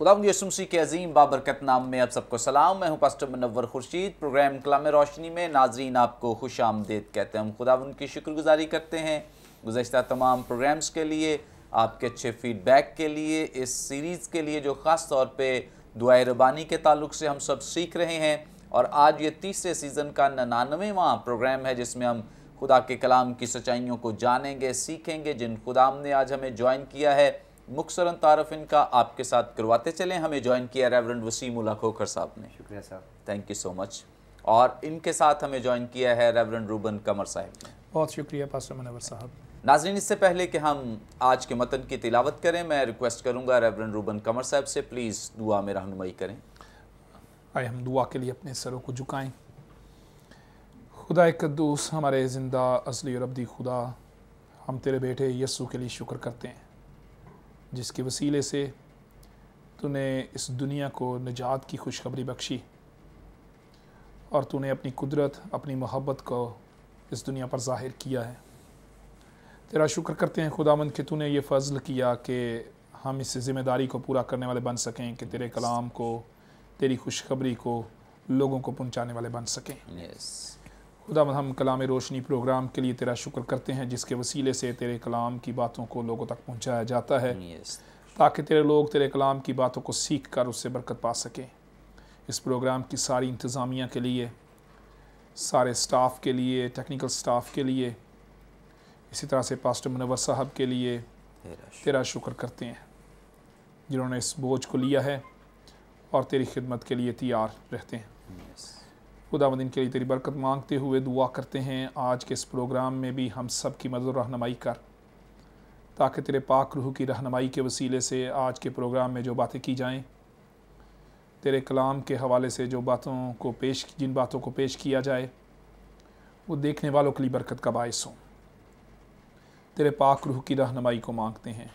खुदा यसुमसी के अजीम बाबरकत नाम में आप सबको सलाम मैं हूं पास्टर मनवर खुर्शीद प्रोग्राम कलाम रोशनी में नाजरीन आपको खुश आमदेद कहते हैं हम खुदा उनकी शुक्रगुजारी करते हैं गुजशत तमाम प्रोग्राम्स के लिए आपके अच्छे फीडबैक के लिए इस सीरीज़ के लिए जो ख़ास तौर पर दुआ रबानी के ताल्लुक से हम सब सीख रहे हैं और आज ये तीसरे सीज़न का नन्ानवेवा प्रोग्राम है जिसमें हम खुदा के कलाम की सच्चाइयों को जानेंगे सीखेंगे जिन खुदाम ने आज हमें ज्वाइन किया है मुखसरन तारफ इनका आपके साथ करवाते चलें हमें ज्वाइन किया रेवरेंड उल्ला खोखर साहब ने शुक्रिया साहब थैंक यू सो मच और इनके साथ हमें ज्वाइन किया है रेवरेंड रूबन कमर साहब बहुत शुक्रिया पास्टर मनवर साहब नाजरीन इससे पहले कि हम आज के मतन की तिलावत करें मैं रिक्वेस्ट करूंगा रेवरेंड रूबन कमर साहब से प्लीज़ दुआ में रहनुमाई करें आए हम दुआ के लिए अपने सरों को झुकाएं खुदा कद्दूस हमारे ज़िंदा असली और अबदी खुदा हम तेरे बेटे यस्सू के लिए शुक्र करते हैं जिसके वसीले से तूने इस दुनिया को निजात की खुशखबरी बख्शी और तूने अपनी कुदरत अपनी मोहब्बत को इस दुनिया पर ज़ाहिर किया है तेरा शुक्र करते हैं खुदामंद कि तूने ये फ़ज़ल किया कि हम इस ज़िम्मेदारी को पूरा करने वाले बन सकें कि तेरे कलाम को तेरी खुशखबरी को लोगों को पहुँचाने वाले बन सकें yes. खुदा हम कलाम रोशनी प्रोग्राम के लिए तेरा शुक्र करते हैं जिसके वसीले से तेरे कलाम की बातों को लोगों तक पहुँचाया जाता है yes. ताकि तेरे लोग तेरे कलाम की बातों को सीख कर उससे बरकत पा सकें इस प्रोग्राम की सारी इंतज़ामिया के लिए सारे स्टाफ के लिए टेक्निकल स्टाफ के लिए इसी तरह से पास्टर मुनवर साहब के लिए तेरा शुक्र करते हैं जिन्होंने इस बोझ को लिया है और तेरी खिदमत के लिए तैयार रहते हैं yes. खुदावंद के लिए तेरी बरकत मांगते हुए दुआ करते हैं आज के इस प्रोग्राम में भी हम सब की मदद रहनमाई कर ताकि तेरे पाक रूह की रहनमाई के वसीले से आज के प्रोग्राम में जो बातें की जाएं तेरे कलाम के हवाले से जो बातों को पेश जिन बातों को पेश किया जाए वो देखने वालों के लिए बरकत का बायस हों तेरे पाक रूह की रहनमाई को मांगते हैं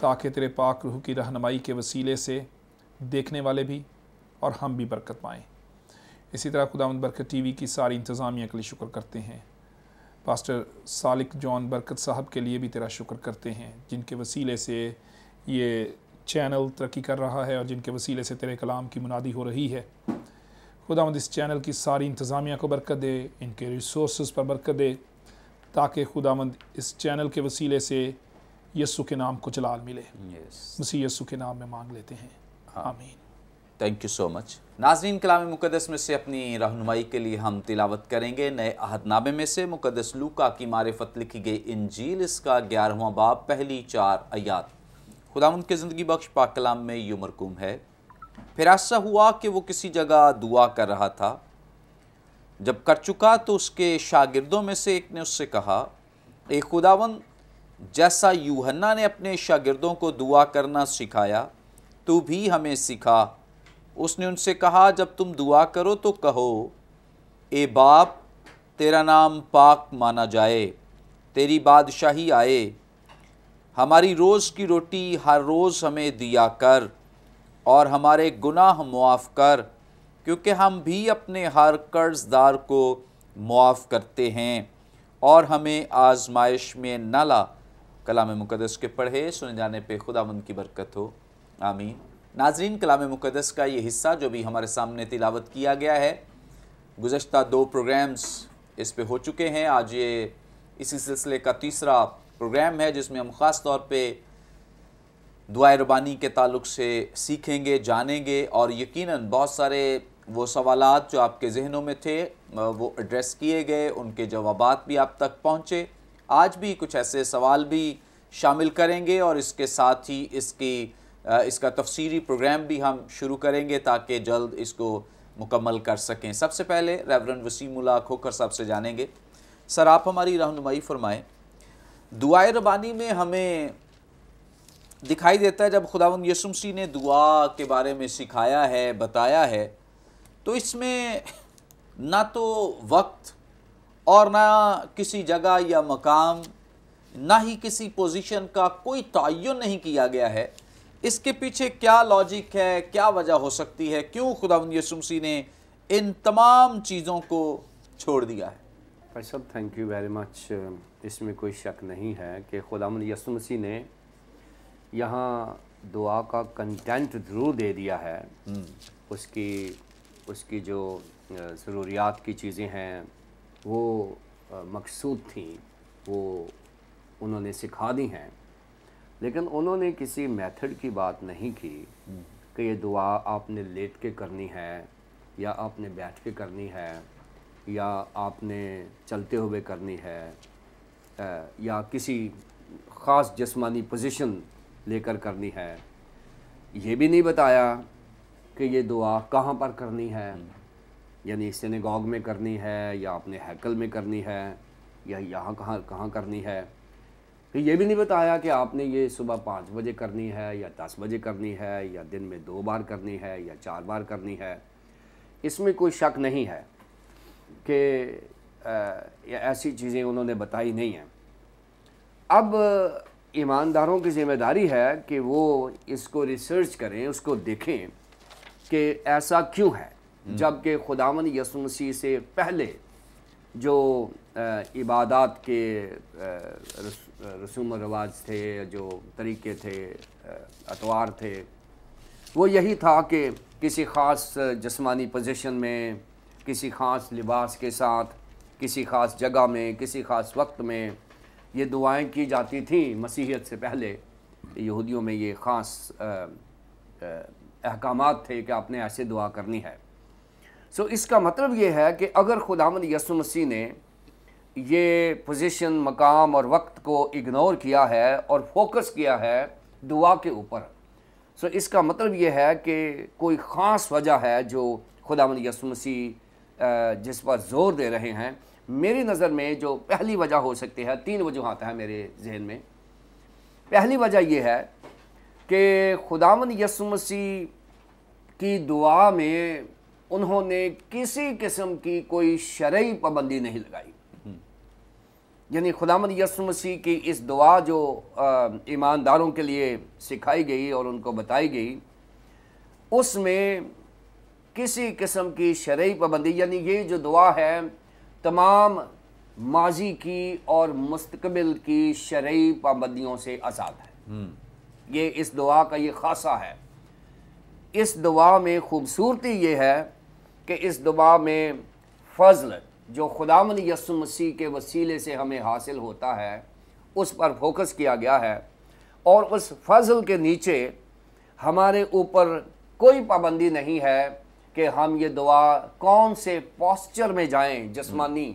ताकि तेरे पाक रूह की रहनमाई के वसीले से देखने वाले भी और हम भी बरकत पाएँ इसी तरह खुदाम बरकत टी वी की सारी इंतज़ामिया के लिए शुक्र करते हैं पास्टर सालिक जॉन बरकत साहब के लिए भी तेरा शुक्र करते हैं जिनके वसीले से ये चैनल तरक्की कर रहा है और जिनके वसीले से तेरे कलाम की मुनादी हो रही है खुदा इस चैनल की सारी इंतज़ामिया को बरकत दे इनके रिसोर्स पर बरकत दे ताकि खुदामंद इस चैनल के वसीले से यस्सु के नाम को जलाल मिले yes. मसीह यस्सु के नाम में मांग लेते हैं हाँ। आमीन थैंक यू सो मच नाजरीन कलाम मुकदस में से अपनी रहनुमाई के लिए हम तिलावत करेंगे नए अहदनामे में से मुकदस लूका की मारफत लिखी गई इंजील इसका ग्यारहवा बाब पहली चार अयात खुदा उनके ज़िंदगी बख्श पा कलाम में यू मरकूम है फिर ऐसा हुआ कि वो किसी जगह दुआ कर रहा था जब कर चुका तो उसके शागिर्दों में से एक ने उससे कहा एक खुदावन जैसा यूहन्ना ने अपने शागिर्दों को दुआ करना सिखाया तो भी हमें सिखा उसने उनसे कहा जब तुम दुआ करो तो कहो ए बाप तेरा नाम पाक माना जाए तेरी बादशाही आए हमारी रोज़ की रोटी हर रोज़ हमें दिया कर और हमारे गुनाह मुआफ़ कर क्योंकि हम भी अपने हर कर्ज़दार को मुआफ़ करते हैं और हमें आजमाइश में न ला कलाम मुकदस के पढ़े सुने जाने पे खुदावंद की बरकत हो आमीन नाजरीन कलाम मुक़दस का ये हिस्सा जो भी हमारे सामने तिलावत किया गया है गुज्त दो प्रोग्राम्स इस पर हो चुके हैं आज ये इसी सिलसिले का तीसरा प्रोग्राम है जिसमें हम ख़ास तौर पर दुआ रबानी के तल्ल से सीखेंगे जानेंगे और यकीन बहुत सारे वो सवाल जो आपके जहनों में थे वो एड्रेस किए गए उनके जवाब भी आप तक पहुँचे आज भी कुछ ऐसे सवाल भी शामिल करेंगे और इसके साथ ही इसकी इसका तफसीरी प्रोग्राम भी हम शुरू करेंगे ताकि जल्द इसको मुकम्मल कर सकें सबसे पहले रेवरन वसीमुल्ला खोकर साहब से जानेंगे सर आप हमारी रहनुमाई फरमाएँ दुआए रबानी में हमें दिखाई देता है जब खुदावन यसुमसी ने दुआ के बारे में सिखाया है बताया है तो इसमें ना तो वक्त और ना किसी जगह या मकाम ना ही किसी पोजीशन का कोई तयन नहीं किया गया है इसके पीछे क्या लॉजिक है क्या वजह हो सकती है क्यों खुदा यसुमसी ने इन तमाम चीज़ों को छोड़ दिया है भाई साहब थैंक यू वेरी मच इसमें कोई शक नहीं है कि खुदा यसुमसी ने यहाँ दुआ का कंटेंट ज़रूर दे दिया है हम्म। उसकी उसकी जो ज़रूरियात की चीज़ें हैं वो मकसूद थी वो उन्होंने सिखा दी हैं लेकिन उन्होंने किसी मेथड की बात नहीं की कि ये दुआ आपने लेट के करनी है या आपने बैठ के करनी है या आपने चलते हुए करनी है या किसी ख़ास जिस्मानी पोजीशन लेकर करनी है ये भी नहीं बताया कि ये दुआ कहाँ पर करनी है यानी सिनेगॉग में करनी है या अपने हैकल में करनी है या यहाँ कहाँ कहाँ करनी है कि ये भी नहीं बताया कि आपने ये सुबह पाँच बजे करनी है या दस बजे करनी है या दिन में दो बार करनी है या चार बार करनी है इसमें कोई शक नहीं है कि ऐसी चीज़ें उन्होंने बताई नहीं हैं अब ईमानदारों की जिम्मेदारी है कि वो इसको रिसर्च करें उसको देखें कि ऐसा क्यों है हम्म। जबकि खुदावन यसुमसी से पहले जो इबादत के रसूम रवाज थे जो तरीके थे अतवार थे वो यही था कि किसी ख़ास जस्मानी पोजीशन में किसी ख़ास लिबास के साथ किसी ख़ास जगह में किसी ख़ास वक्त में ये दुआएं की जाती थीं मसीहत से पहले यहूदियों में ये ख़ास अहकाम थे कि आपने ऐसे दुआ करनी है सो so, इसका मतलब ये है कि अगर खुदामद यसु मसीह ने ये पोजीशन मकाम और वक्त को इग्नोर किया है और फोकस किया है दुआ के ऊपर सो so, इसका मतलब ये है कि कोई ख़ास वजह है जो खुदामद यसु मसीह जिस पर ज़ोर दे रहे हैं मेरी नज़र में जो पहली वजह हो सकती है तीन वजूहत हैं मेरे जहन में पहली वजह यह है कि खुदामद यसु मसीह की दुआ में उन्होंने किसी किस्म की कोई शरय पाबंदी नहीं लगाई यानी खुदामद यसु मसीह की इस दुआ जो ईमानदारों के लिए सिखाई गई और उनको बताई गई उसमें किसी किस्म की शरय पाबंदी यानी ये जो दुआ है तमाम माजी की और मुस्तबिल की शरय पाबंदियों से आज़ाद है हम्म। ये इस दुआ का ये खासा है इस दुआ में खूबसूरती ये है कि इस दुआ में फ़ज़ल जो ख़ुदा यसु मसीह के वसीले से हमें हासिल होता है उस पर फोकस किया गया है और उस फजल के नीचे हमारे ऊपर कोई पाबंदी नहीं है कि हम ये दुआ कौन से पॉस्चर में जाएं जिसमानी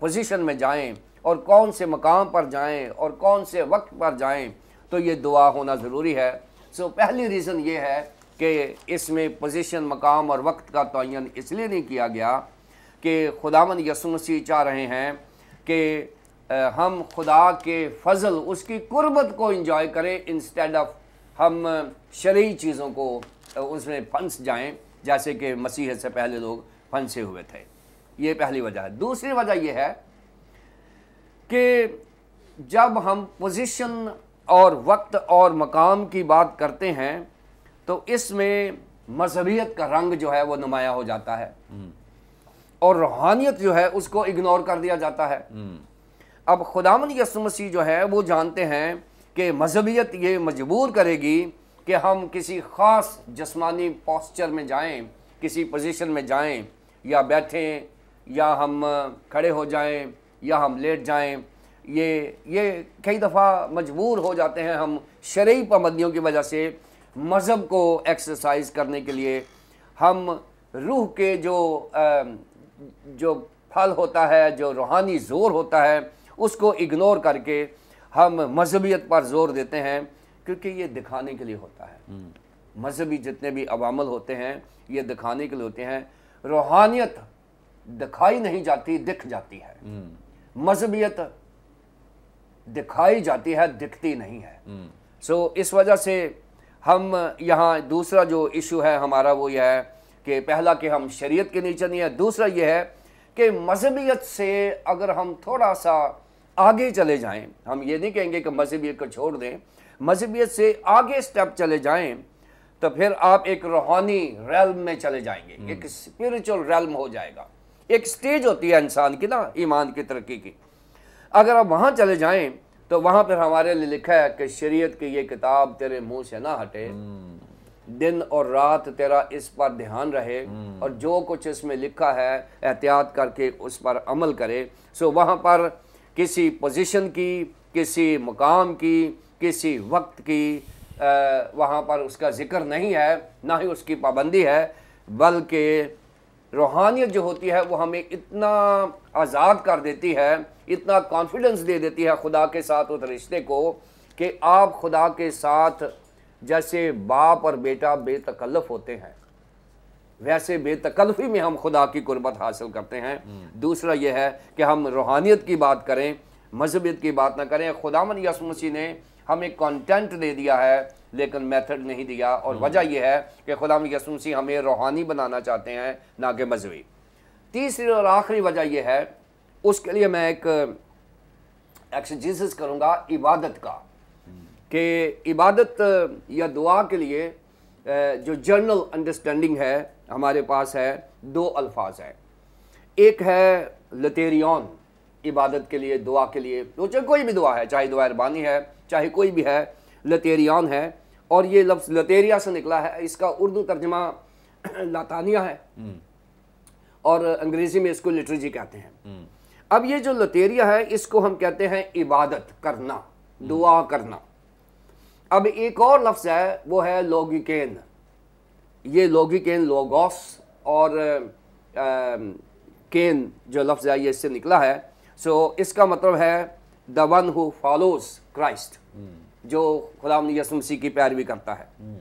पोजीशन में जाएं और कौन से मकाम पर जाएं और कौन से वक्त पर जाएं तो ये दुआ होना ज़रूरी है सो so, पहली रीज़न ये है कि इसमें पोजीशन मकाम और वक्त का तयन इसलिए नहीं किया गया कि खुदावन यसुमसी चाह रहे हैं कि हम खुदा के फजल उसकी कुर्बत को इंजॉय करें इंस्टेड ऑफ हम शरी चीज़ों को उसमें फंस जाएं जैसे कि मसीह से पहले लोग फंसे हुए थे ये पहली वजह है दूसरी वजह यह है कि जब हम पोजीशन और वक्त और मकाम की बात करते हैं तो इसमें मजहबियत का रंग जो है वो नुमाया हो जाता है हम्म। और रूहानियत जो है उसको इग्नोर कर दिया जाता है हम्म। अब खुदामन यसमसी जो है वो जानते हैं कि मजहबियत ये मजबूर करेगी कि हम किसी ख़ास जसमानी पॉस्चर में जाएं किसी पोजीशन में जाएं या बैठें या हम खड़े हो जाएं या हम लेट जाएं ये ये कई दफ़ा मजबूर हो जाते हैं हम शरय पाबंदियों की वजह से मज़हब को एक्सरसाइज करने के लिए हम रूह के जो जो फल होता है जो रूहानी ज़ोर होता है उसको इग्नोर करके हम मजहबियत पर जोर देते हैं क्योंकि ये दिखाने के लिए होता है हम्म। मजहबी जितने भी अवामल होते हैं ये दिखाने के लिए होते हैं रूहानियत दिखाई नहीं जाती दिख जाती है हम्म। मजहबियत दिखाई जाती है दिखती नहीं है सो हम्म। so, इस वजह से हम यहाँ दूसरा जो इशू है हमारा वो यह है कि पहला कि हम शरीयत के नीचे नहीं है दूसरा यह है कि मजहबियत से अगर हम थोड़ा सा आगे चले जाएं हम ये नहीं कहेंगे कि मजहबियत को छोड़ दें मजहबियत से आगे स्टेप चले जाएं तो फिर आप एक रूहानी रैल में चले जाएंगे हम्म। एक स्पिरिचुअल रैल हो जाएगा एक स्टेज होती है इंसान की ना ईमान की तरक्की की अगर आप वहाँ चले जाएँ तो वहाँ पर हमारे लिए लिखा है कि शरीयत की ये किताब तेरे मुंह से ना हटे हम्म। दिन और रात तेरा इस पर ध्यान रहे हम्म। और जो कुछ इसमें लिखा है एहतियात करके उस पर अमल करे सो वहाँ पर किसी पोजीशन की किसी मकाम की किसी वक्त की आ, वहाँ पर उसका ज़िक्र नहीं है ना ही उसकी पाबंदी है बल्कि रूहानियत जो होती है वो हमें इतना आज़ाद कर देती है इतना कॉन्फिडेंस दे देती है खुदा के साथ उस रिश्ते को कि आप खुदा के साथ जैसे बाप और बेटा बेतकल्लफ होते हैं वैसे बेतकल्फी में हम खुदा की कुर्बत हासिल करते हैं हम्म। दूसरा यह है कि हम रूहानियत की बात करें मजहबियत की बात ना करें खुदा मन यसमसी ने हमें कंटेंट दे दिया है लेकिन मेथड नहीं दिया और हम्म। वजह यह है कि खुदा यसूसी हमें रूहानी बनाना चाहते हैं ना कि मजहबी तीसरी और आखिरी वजह यह है उसके लिए मैं एक एक्सजीसिस करूँगा इबादत का कि इबादत या दुआ के लिए जो जनरल अंडरस्टैंडिंग है हमारे पास है दो अल्फाज हैं एक है लतेरियन इबादत के लिए दुआ के लिए तो चाहे कोई भी दुआ है चाहे दुआ अरबानी है चाहे कोई भी है लतेरियान है और ये लफ्ज़ लतेरिया से निकला है इसका उर्दू तर्जमा लातानिया है हम्म। और अंग्रेज़ी में इसको लिटरेजी कहते हैं हम्म। अब ये जो लतेरिया है इसको हम कहते हैं इबादत करना हम्म। दुआ करना अब एक और लफ्ज़ है वो है लोगिकेन ये लोगिकेन लोगोस और आ, केन जो लफ्ज़ है ये इससे निकला है सो इसका मतलब है the one who follows Christ hmm. जो खुदा यसु मसीह की पैरवी करता है हम्म।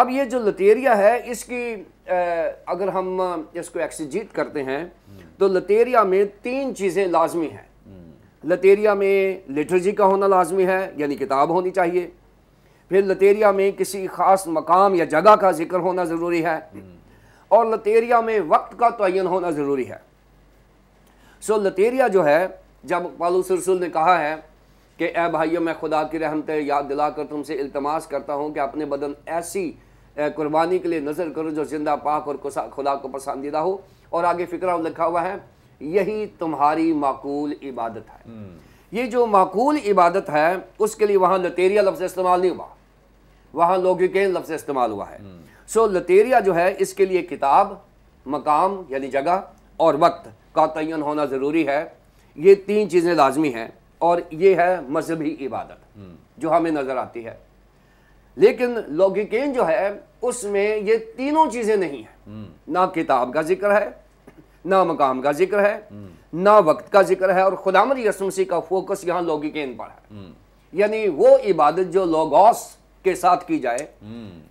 अब ये जो लतेरिया है इसकी अगर हम इसको एक्सीजीट करते हैं हम्म। तो लतेरिया में तीन चीज़ें लाजमी हैं लतेरिया में लिटरेजी का होना लाजमी है यानी किताब होनी चाहिए फिर लतेरिया में किसी ख़ास मकाम या जगह का जिक्र होना ज़रूरी है और लतेरिया में वक्त का तयन होना ज़रूरी है सो लतेरिया जो है जब पालू सरसुल ने कहा है कि ए भाइयों मैं खुदा की रहमत याद दिला कर तुमसे इल्तमास करता हूँ कि अपने बदन ऐसी कुर्बानी के लिए नज़र करो जो जिंदा पाक और खुदा को पसंदीदा हो और आगे फिक्र लिखा हुआ है यही तुम्हारी माकूल इबादत है हम्म। ये जो माकूल इबादत है उसके लिए वहाँ लतेरिया लफ्ज़ इस्तेमाल नहीं हुआ वहाँ लोगिकेन लफ्ज़ इस्तेमाल हुआ है हम्म। सो लतेरिया जो है इसके लिए किताब मकाम यानी जगह और वक्त का तयन होना ज़रूरी है ये तीन चीज़ें लाजमी हैं और ये है मजहबी इबादत जो हमें नज़र आती है लेकिन लौकिकेन जो है उसमें ये तीनों चीज़ें नहीं है ना किताब का जिक्र है ना मकाम का जिक्र है ना वक्त का जिक्र है और खुदामद यसमसी का फोकस यहां लौकिकेन पर है यानी वो इबादत जो लोगोस के साथ की जाए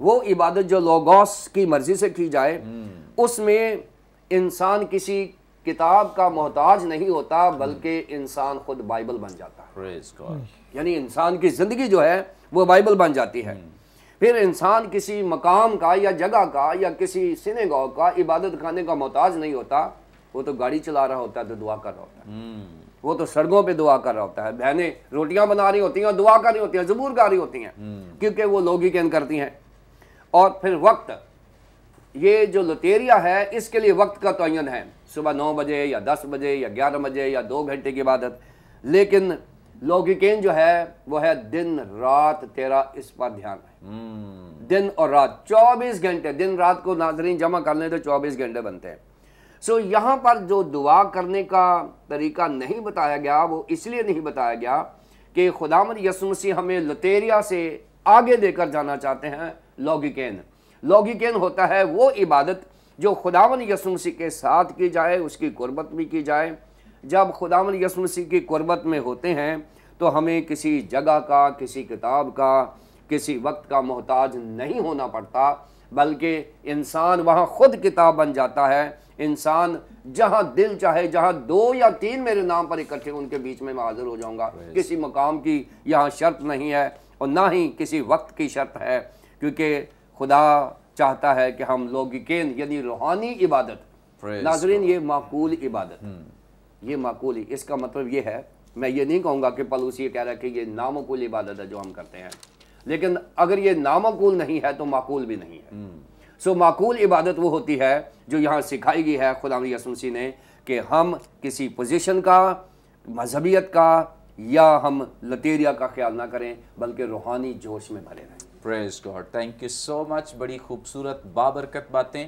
वो इबादत जो लोगोस की मर्जी से की जाए उसमें इंसान किसी किताब का मोहताज नहीं होता बल्कि इंसान खुद बाइबल बन जाता है यानी इंसान की ज़िंदगी जो है वो बाइबल बन जाती है फिर इंसान किसी मकाम का या जगह का या किसी सिनेगाव का इबादत खाने का मोहताज नहीं होता वो तो गाड़ी चला रहा होता है तो दुआ कर रहा होता है हम्म। वो तो सड़कों पे दुआ कर रहा होता है बहनें रोटियां बना रही होती हैं और दुआ कर रही होती हैं जबूर गा रही होती हैं हम्म। क्योंकि वो लोग ही कहन करती हैं और फिर वक्त ये जो लुटेरिया है इसके लिए वक्त का तयन है सुबह नौ बजे या दस बजे या ग्यारह बजे या दो घंटे की इबादत लेकिन लौकिकेन जो है वो है दिन रात तेरा इस पर ध्यान है हम्म। दिन और रात 24 घंटे दिन रात को नाजरीन जमा कर लें तो 24 घंटे बनते हैं सो यहाँ पर जो दुआ करने का तरीका नहीं बताया गया वो इसलिए नहीं बताया गया कि खुदामद यसुमसी हमें लतेरिया से आगे देकर जाना चाहते हैं लौकिकेन लौकिकेन होता है वो इबादत जो खुदावन यसु मसीह के साथ की जाए उसकी गुरबत भी की जाए जब खुदावन यसु मसीह की गुरबत में होते हैं तो हमें किसी जगह का किसी किताब का किसी वक्त का मोहताज नहीं होना पड़ता बल्कि इंसान वहाँ खुद किताब बन जाता है इंसान जहाँ दिल चाहे जहाँ दो या तीन मेरे नाम पर इकट्ठे उनके बीच में मैं हाजिर हो जाऊँगा किसी मकाम की यहाँ शर्त नहीं है और ना ही किसी वक्त की शर्त है क्योंकि खुदा चाहता है कि हम लौगिकेन यानी रूहानी इबादत नाजरीन ये माकूल इबादत hmm. ये माकूल इसका मतलब ये है मैं ये नहीं कहूँगा कि पलूसी ये कह रहा है कि ये नामकूल इबादत है जो हम करते हैं लेकिन अगर ये नामकूल नहीं है तो माकूल भी नहीं है सो hmm. माकूल इबादत वो होती है जो यहाँ सिखाई गई है खुदा यसमसी ने कि हम किसी पोजिशन का मजहबियत का या हम लतेरिया का ख्याल ना करें बल्कि रूहानी जोश में भरे रहें praise God thank you so much बड़ी खूबसूरत बाबरकत बातें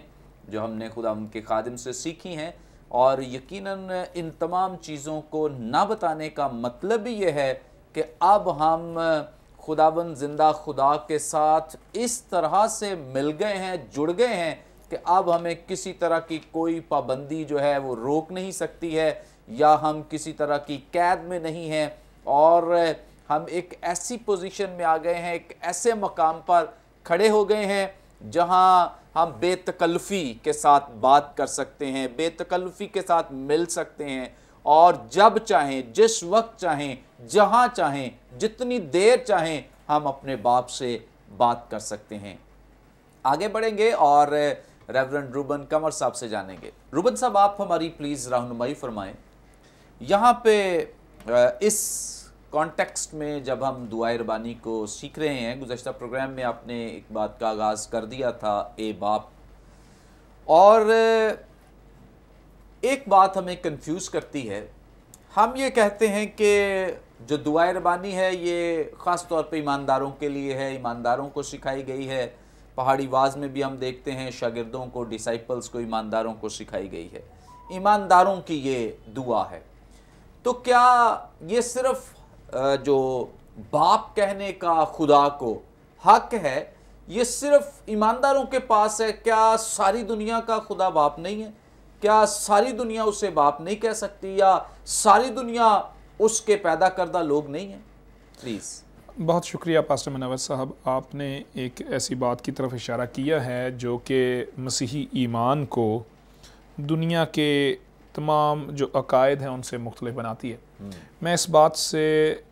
जो हमने खुदा उनके खादिम से सीखी हैं और यकीनन इन तमाम चीज़ों को ना बताने का मतलब भी यह है कि अब हम खुदावन जिंदा खुदा के साथ इस तरह से मिल गए हैं जुड़ गए हैं कि अब हमें किसी तरह की कोई पाबंदी जो है वो रोक नहीं सकती है या हम किसी तरह की कैद में नहीं हैं और हम एक ऐसी पोजीशन में आ गए हैं एक ऐसे मकाम पर खड़े हो गए हैं जहां हम बेतकल्फ़ी के साथ बात कर सकते हैं बेतकल्फ़ी के साथ मिल सकते हैं और जब चाहें जिस वक्त चाहें जहां चाहें जितनी देर चाहें हम अपने बाप से बात कर सकते हैं आगे बढ़ेंगे और रेवरेंड रूबन कमर साहब से जानेंगे रूबन साहब आप हमारी प्लीज़ रहनुमाई फरमाएं यहाँ पे इस कॉन्टेक्स्ट में जब हम दुआ रबानी को सीख रहे हैं गुजशत प्रोग्राम में आपने एक बात का आगाज़ कर दिया था ए बाप और एक बात हमें कंफ्यूज करती है हम ये कहते हैं कि जो दुआ रबानी है ये ख़ास तौर पे ईमानदारों के लिए है ईमानदारों को सिखाई गई है पहाड़ी वाज में भी हम देखते हैं शागिदों को डिसाइपल्स को ईमानदारों को सिखाई गई है ईमानदारों की ये दुआ है तो क्या ये सिर्फ जो बाप कहने का खुदा को हक है ये सिर्फ ईमानदारों के पास है क्या सारी दुनिया का खुदा बाप नहीं है क्या सारी दुनिया उसे बाप नहीं कह सकती या सारी दुनिया उसके पैदा करदा लोग नहीं हैं प्लीज़ बहुत शुक्रिया पास्टर मनवर साहब आपने एक ऐसी बात की तरफ इशारा किया है जो कि मसीही ईमान को दुनिया के तमाम जो अकायद हैं उनसे मुख्तलिफ बनाती है हम्म। मैं इस बात से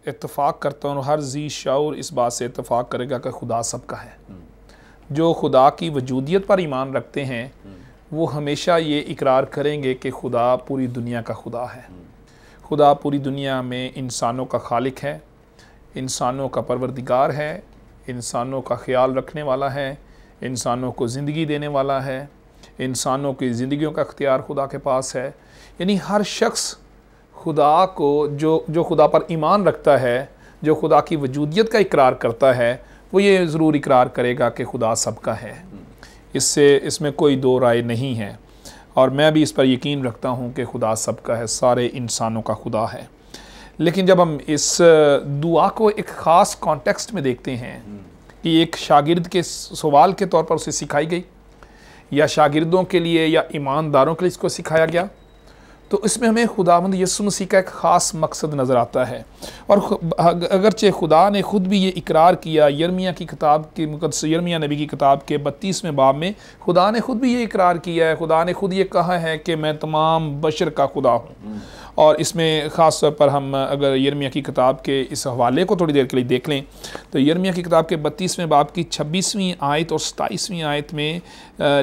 इतफ़ाक़ करता हूँ हर जी शाऊर इस बात से इतफ़ाक़ करेगा कि खुदा सब का है हम्म। जो खुदा की वजूदियत पर ईमान रखते हैं हम्म। वो हमेशा ये इकरार करेंगे कि खुदा पूरी दुनिया का खुदा है खुदा पूरी दुनिया में इंसानों का खालिक है इंसानों का परवरदिगार है इंसानों का ख्याल रखने वाला है इंसानों को ज़िंदगी देने वाला है इंसानों की ज़िंदगियों का अख्तियार खुदा के पास है यानी हर शख्स खुदा को जो जो खुदा पर ईमान रखता है जो खुदा की वजूदियत का इकरार करता है वो ये ज़रूर इकरार करेगा कि खुदा सबका है इससे इसमें कोई दो राय नहीं है और मैं भी इस पर यकीन रखता हूँ कि खुदा सबका है सारे इंसानों का खुदा है लेकिन जब हम इस दुआ को एक ख़ास कॉन्टेक्स्ट में देखते हैं कि एक शागिर्द के सवाल के तौर पर उसे सिखाई गई या शागिर्दों के लिए या ईमानदारों के लिए इसको सिखाया गया तो इसमें हमें खुदावंद यसु मसीह का एक ख़ास मकसद नज़र आता है और अगरचे खुदा ने ख़ुद भी ये इकरार किया यरमिया की किताब के मुकदस यरमिया नबी की किताब के बत्तीसवें बाब में खुदा ने ख़ुद भी ये इकरार किया है खुदा ने ख़ुद ये कहा है कि मैं तमाम बशर का खुदा हूँ और इसमें ख़ास तौर पर हम अगर यरमिया की किताब के इस हवाले को थोड़ी देर के लिए देख लें तो यरमिया की किताब के बत्तीसवें बाब की छब्बीसवीं आयत और सताईसवीं आयत में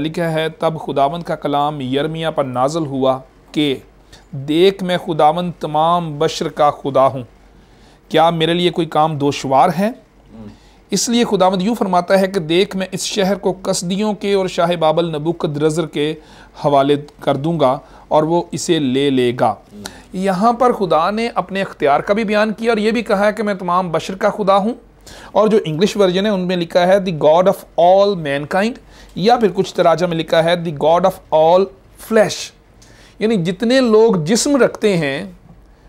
लिखा है तब खुदावंद का कलाम यरमिया पर नाजल हुआ के देख मैं खुदावन तमाम बशर का खुदा हूँ क्या मेरे लिए कोई काम दोशवार है इसलिए खुदावंद यूँ फरमाता है कि देख मैं इस शहर को कस्दियों के और शाह बाबल नबुकद रज़र के हवाले कर दूँगा और वो इसे ले लेगा यहाँ पर खुदा ने अपने अख्तियार का भी बयान किया और ये भी कहा है कि मैं तमाम बशर का खुदा हूँ और जो इंग्लिश वर्जन है उनमें लिखा है the God of all mankind या फिर कुछ तराजा में लिखा है the God of all flesh यानी जितने लोग जिस्म रखते हैं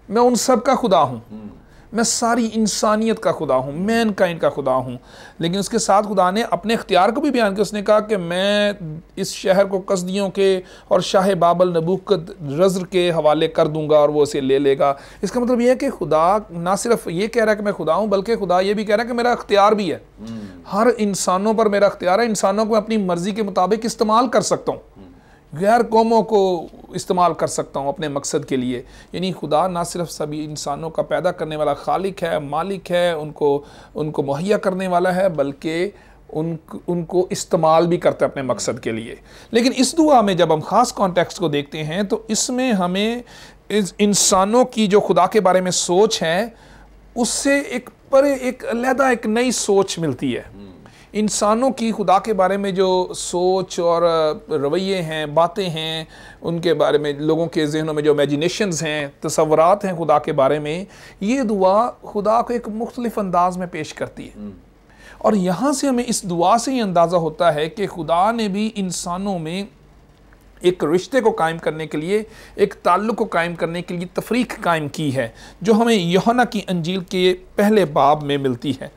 मैं उन सब का खुदा हूँ हम्म। मैं सारी इंसानियत का खुदा हूँ मैन काइंड का खुदा हूँ लेकिन उसके साथ खुदा ने अपने अख्तियार को भी बयान किया उसने कहा कि मैं इस शहर को कसदियों के और शाह बाबल नबूक रज्र के हवाले कर दूंगा और वो इसे ले लेगा इसका मतलब यह है कि खुदा ना सिर्फ ये कह रहा है कि मैं खुदा हूँ बल्कि खुदा ये भी कह रहा है कि मेरा अख्तियार भी है हम्म। हर इंसानों पर मेरा अख्तियार है इंसानों को अपनी मर्ज़ी के मुताबिक इस्तेमाल कर सकता हूँ गैर कौमों को इस्तेमाल कर सकता हूँ अपने मकसद के लिए यानी खुदा ना सिर्फ सभी इंसानों का पैदा करने वाला खालिक है मालिक है उनको उनको मुहैया करने वाला है बल्कि उन उनको इस्तेमाल भी करते हैं अपने मकसद के लिए लेकिन इस दुआ में जब हम ख़ास कॉन्टेक्स्ट को देखते हैं तो इसमें हमें इस इंसानों की जो खुदा के बारे में सोच है उससे एक परे एक अलहदा एक नई सोच मिलती है इंसानों की खुदा के बारे में जो सोच और रवैये हैं बातें हैं उनके बारे में लोगों के जहनों में जो इमेजिनेशंस हैं तस्वरत हैं खुदा के बारे में ये दुआ खुदा को एक मुख्तलिफ अंदाज में पेश करती है हम्म। और यहाँ से हमें इस दुआ से ये अंदाज़ा होता है कि खुदा ने भी इंसानों में एक रिश्ते को कायम करने के लिए एक ताल्लुक़ को कायम करने के लिए तफरीक कायम की है जो हमें यहना की अंजील के पहले बाब में मिलती है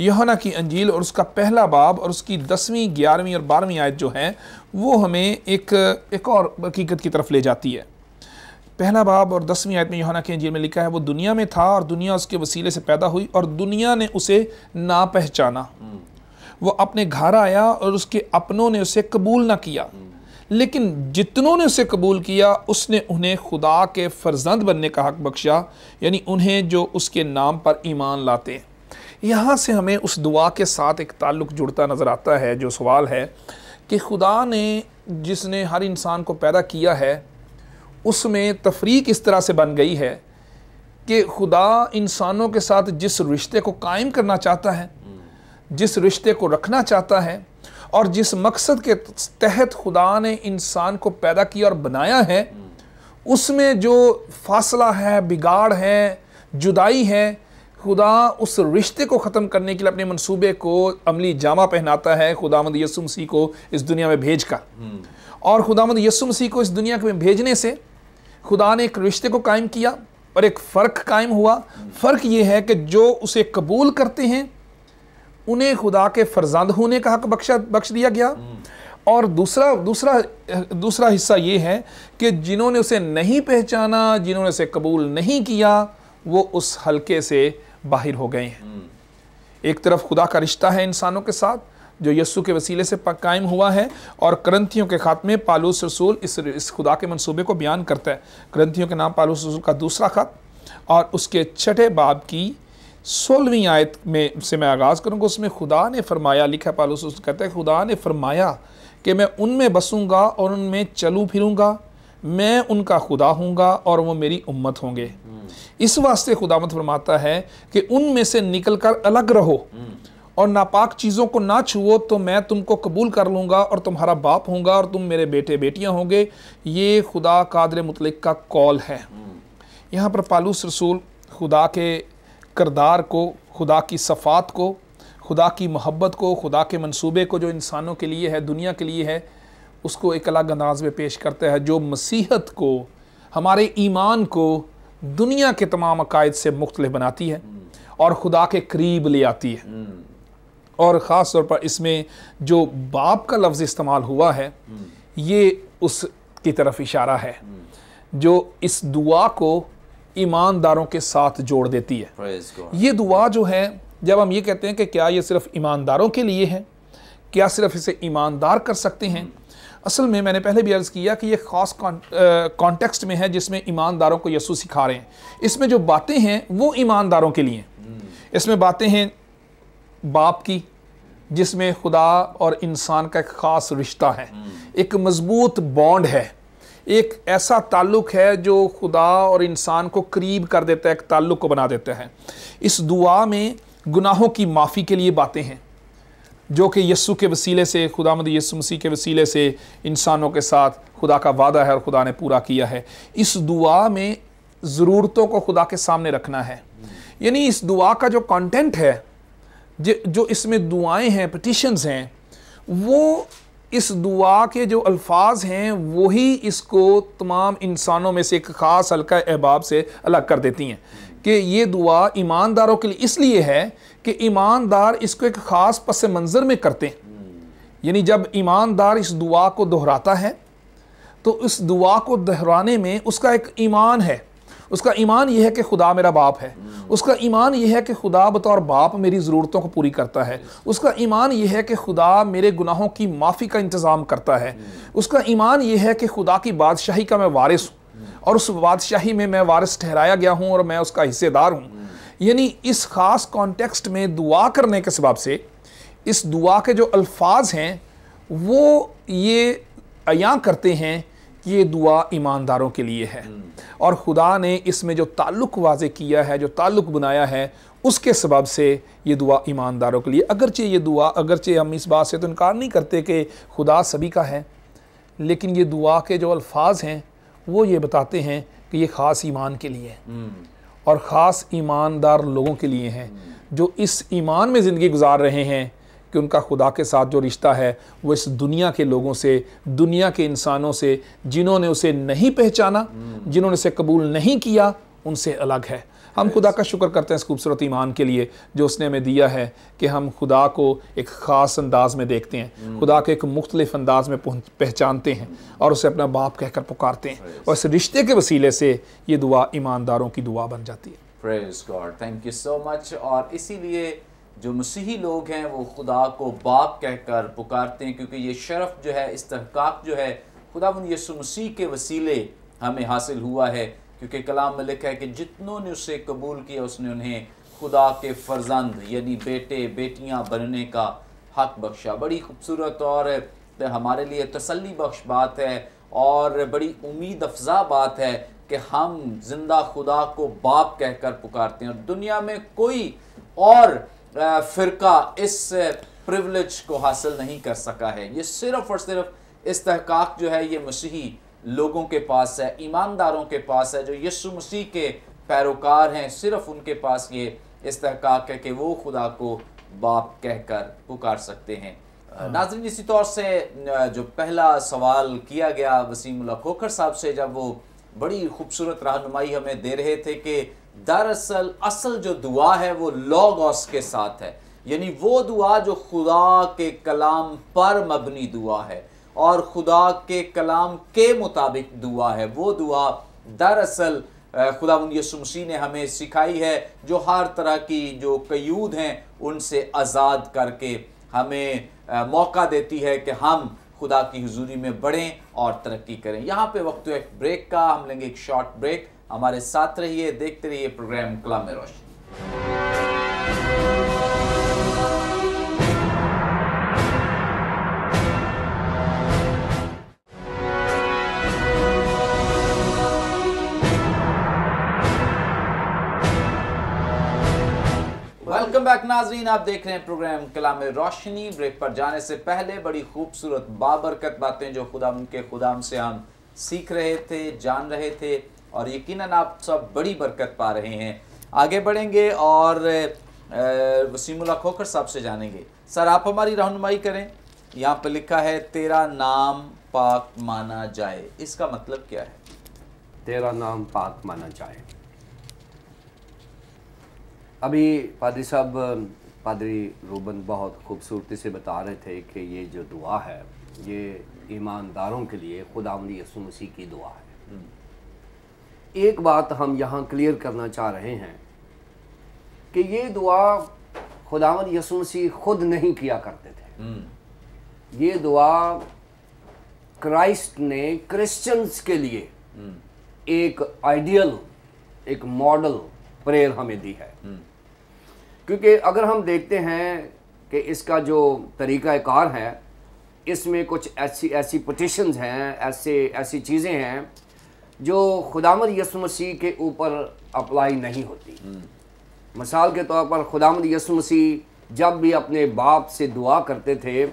यहना की अंजील और उसका पहला बाब और उसकी दसवीं ग्यारहवीं और बारहवीं आयत जो है वो हमें एक एक और हकीकत की तरफ ले जाती है पहला बाब और दसवीं आयत में योहाना की अंजील में लिखा है वो दुनिया में था और दुनिया उसके वसीले से पैदा हुई और दुनिया ने उसे ना पहचाना वो अपने घर आया और उसके अपनों ने उसे कबूल ना किया लेकिन जितनों ने उसे कबूल किया उसने उन्हें खुदा के फर्जंद बनने का हक बख्शा यानी उन्हें जो उसके नाम पर ईमान लाते हैं यहाँ से हमें उस दुआ के साथ एक ताल्लुक़ जुड़ता नज़र आता है जो सवाल है कि खुदा ने जिसने हर इंसान को पैदा किया है उसमें तफरीक इस तरह से बन गई है कि खुदा इंसानों के साथ जिस रिश्ते को कायम करना चाहता है जिस रिश्ते को रखना चाहता है और जिस मकसद के तहत खुदा ने इंसान को पैदा किया और बनाया है उसमें जो फासला है बिगाड़ है जुदाई है खुदा उस रिश्ते को ख़त्म करने के लिए अपने मंसूबे को अमली जामा पहनाता है खुदामद यसुम सी को इस दुनिया में भेज कर और खुदामद यसुम मसीह को इस दुनिया में भेजने से खुदा ने एक रिश्ते को कायम किया और एक फ़र्क कायम हुआ फ़र्क ये है कि जो उसे कबूल करते हैं उन्हें खुदा के फर्जंद होने का हक बख्शा बख्श दिया गया और दूसरा दूसरा दूसरा हिस्सा ये है कि जिन्होंने उसे नहीं पहचाना जिन्होंने उसे कबूल नहीं किया वो उस हलके से बाहर हो गए हैं एक तरफ खुदा का रिश्ता है इंसानों के साथ जो यस्सु के वसीले से कायम हुआ है और करंथियों के खात में पालूस रसूल इस इस खुदा के मनसूबे को बयान करता है करंथियों के नाम पालूस रसूल का दूसरा ख़त और उसके छठे बाब की सोलहवीं आयत में से मैं आगाज़ करूँगा उसमें खुदा ने फरमाया लिखा पालोस उस कहता है खुदा ने फरमाया कि मैं उनमें बसूँगा और उनमें चलूँ फिरूँगा मैं उनका खुदा हूँगा और वो मेरी उम्मत होंगे हम्म। इस वास्ते खुदामत फरमाता है कि उनमें से निकल कर अलग रहो हम्म। और नापाक चीज़ों को ना छुओ तो मैं तुमको कबूल कर लूँगा और तुम्हारा बाप होंगे और तुम मेरे बेटे बेटियाँ होंगे ये खुदा कादर मुतलक का कॉल है हम्म। यहाँ पर पालूस रसूल खुदा के करदार को खुदा की सफ़ात को खुदा की मोहब्बत को खुदा के मंसूबे को जो इंसानों के लिए है दुनिया के लिए है उसको एक अलग अंदाज में पेश करता है जो मसीहत को हमारे ईमान को दुनिया के तमाम अकायद से मुख्तल बनाती है और खुदा के करीब ले आती है और ख़ास तौर पर इसमें जो बाप का लफ्ज़ इस्तेमाल हुआ है ये उसकी तरफ इशारा है जो इस दुआ को ईमानदारों के साथ जोड़ देती है ये दुआ जो है जब हम ये कहते हैं कि क्या ये सिर्फ ईमानदारों के लिए है क्या सिर्फ इसे ईमानदार कर सकते हैं असल में मैंने पहले भी अर्ज़ किया कि ये ख़ास कॉन्टेक्स्ट में है जिसमें ईमानदारों को यसु सिखा रहे हैं इसमें जो बातें हैं वो ईमानदारों के लिए hmm. इसमें बातें हैं बाप की जिसमें खुदा और इंसान का एक ख़ास रिश्ता है hmm. एक मज़बूत बॉन्ड है एक ऐसा ताल्लुक़ है जो खुदा और इंसान को करीब कर देता है एक ताल्लुक़ को बना देता है इस दुआ में गुनाहों की माफ़ी के लिए बातें हैं जो कि यस्सु के वसीले से खुदा मद यसु मसीह के वसीले से इंसानों के साथ खुदा का वादा है और खुदा ने पूरा किया है इस दुआ में ज़रूरतों को खुदा के सामने रखना है यानी इस दुआ का जो कंटेंट है जो इसमें दुआएं हैं पटिशन्स हैं वो इस दुआ के जो अल्फाज हैं वही इसको तमाम इंसानों में से एक ख़ास हल्का अहबाब से अलग कर देती हैं कि ये दुआ ईमानदारों के लिए इसलिए है कि ईमानदार इसको एक ख़ास पस मंज़र में करते हैं यानी जब ईमानदार इस दुआ को दोहराता है तो इस दुआ को दोहराने में उसका एक ईमान है उसका ईमान यह है कि खुदा मेरा बाप है उसका ईमान यह है कि खुदा बतौर बाप मेरी ज़रूरतों को पूरी करता है उसका ईमान यह है कि खुदा मेरे गुनाहों की माफ़ी का इंतज़ाम करता है उसका ईमान यह है कि खुदा की बादशाही का मैं वारिस हूँ और उस बादशाही में मैं वारिस ठहराया गया हूँ और मैं उसका हिस्सेदार हूँ यानी इस ख़ास कॉन्टेक्स्ट में दुआ करने के सबाब से इस दुआ के जो अल्फाज हैं वो ये अयाँ करते हैं ये दुआ ईमानदारों के लिए है हम्म। और खुदा ने इसमें जो ताल्लुक वाज किया है जो ताल्लुक बनाया है उसके सबब से ये दुआ ईमानदारों के लिए अगरचे ये दुआ अगरचे हम इस बात से तो इनकार नहीं करते कि खुदा सभी का है लेकिन ये दुआ के जो अल्फाज हैं वो ये बताते हैं कि ये ख़ास ईमान के लिए हम्म। और ख़ास ईमानदार लोगों के लिए हैं हम्म। जो इस ईमान में ज़िंदगी गुजार रहे हैं कि उनका खुदा के साथ जो रिश्ता है वो इस दुनिया के लोगों से दुनिया के इंसानों से जिन्होंने उसे नहीं पहचाना जिन्होंने उसे कबूल नहीं किया उनसे अलग है हम खुदा का शुक्र करते हैं इस खूबसूरत ईमान के लिए जो उसने हमें दिया है कि हम खुदा को एक ख़ास अंदाज में देखते हैं hmm. खुदा को एक मुख्तलिफ अंदाज में पहचानते हैं और उसे अपना बाप कहकर पुकारते हैं और इस रिश्ते के वसीले से ये दुआ ईमानदारों की दुआ बन जाती है थैंक यू सो मच और इसीलिए जो मसीही लोग हैं वो खुदा को बाप कहकर पुकारते हैं क्योंकि ये शरफ जो है इस्तहकाक जो है खुदा यसु मसीह के वसीले हमें हासिल हुआ है क्योंकि कलाम में लिखा है कि जितनों ने उसे कबूल किया उसने उन्हें खुदा के फर्जंद यानी बेटे बेटियां बनने का हक बख्शा बड़ी खूबसूरत और तो हमारे लिए तसली बख्श बात है और बड़ी उम्मीद अफजा बात है कि हम जिंदा खुदा को बाप कहकर पुकारते हैं और दुनिया में कोई और फ़िरका इस प्रिवलेज को हासिल नहीं कर सका है ये सिर्फ़ और सिर्फ इसतहकाक जो है ये मसीही लोगों के पास है ईमानदारों के पास है जो यीशु मसीह के पैरोकार हैं सिर्फ उनके पास ये इसतहकाक है कि वो खुदा को बाप कहकर पुकार सकते हैं हाँ। नाजरीन इसी तौर से जो पहला सवाल किया गया वसीमुल्ला खोखर साहब से जब वो बड़ी खूबसूरत रहनुमाई हमें दे रहे थे कि दरअसल असल जो दुआ है वो लॉगॉस के साथ है यानी वो दुआ जो खुदा के कलाम पर मबनी दुआ है और खुदा के कलाम के मुताबिक दुआ है वो दुआ दरअसल खुदा यसुमसी ने हमें सिखाई है जो हर तरह की जो कयूद हैं उनसे आज़ाद करके हमें मौका देती है कि हम खुदा की हजूरी में बढ़ें और तरक्की करें यहाँ पे वक्त एक ब्रेक का हम लेंगे एक शॉर्ट ब्रेक हमारे साथ रहिए देखते रहिए program Kalam Roshni welcome back नाजरीन आप देख रहे हैं प्रोग्राम कला में रोशनी ब्रेक पर जाने से पहले बड़ी खूबसूरत बाबरकत बातें जो खुदा के खुदाम से हम सीख रहे थे जान रहे थे और यकीनन आप सब बड़ी बरकत पा रहे हैं आगे बढ़ेंगे और वसीमुल्ला खोखर साहब से जानेंगे सर आप हमारी रहनुमाई करें यहाँ पर लिखा है तेरा नाम पाक माना जाए इसका मतलब क्या है तेरा नाम पाक माना जाए अभी पादरी साहब पादरी रूबन बहुत खूबसूरती से बता रहे थे कि ये जो दुआ है ये ईमानदारों के लिए खुदा मसीह की दुआ है हम्म। एक बात हम यहाँ क्लियर करना चाह रहे हैं कि ये दुआ खुदावन यसु मसीह खुद नहीं किया करते थे हम्म। ये दुआ क्राइस्ट ने क्रिश्चियंस के लिए हम्म। एक आइडियल एक मॉडल प्रेयर हमें दी है हम्म। क्योंकि अगर हम देखते हैं कि इसका जो तरीक़ाकार है इसमें कुछ ऐसी ऐसी पटिशन्स हैं ऐसे ऐसी चीज़ें हैं जो खुदामद यसु मसीह के ऊपर अप्लाई नहीं होती मिसाल के तौर पर खुदामद यसु मसीह जब भी अपने बाप से दुआ करते थे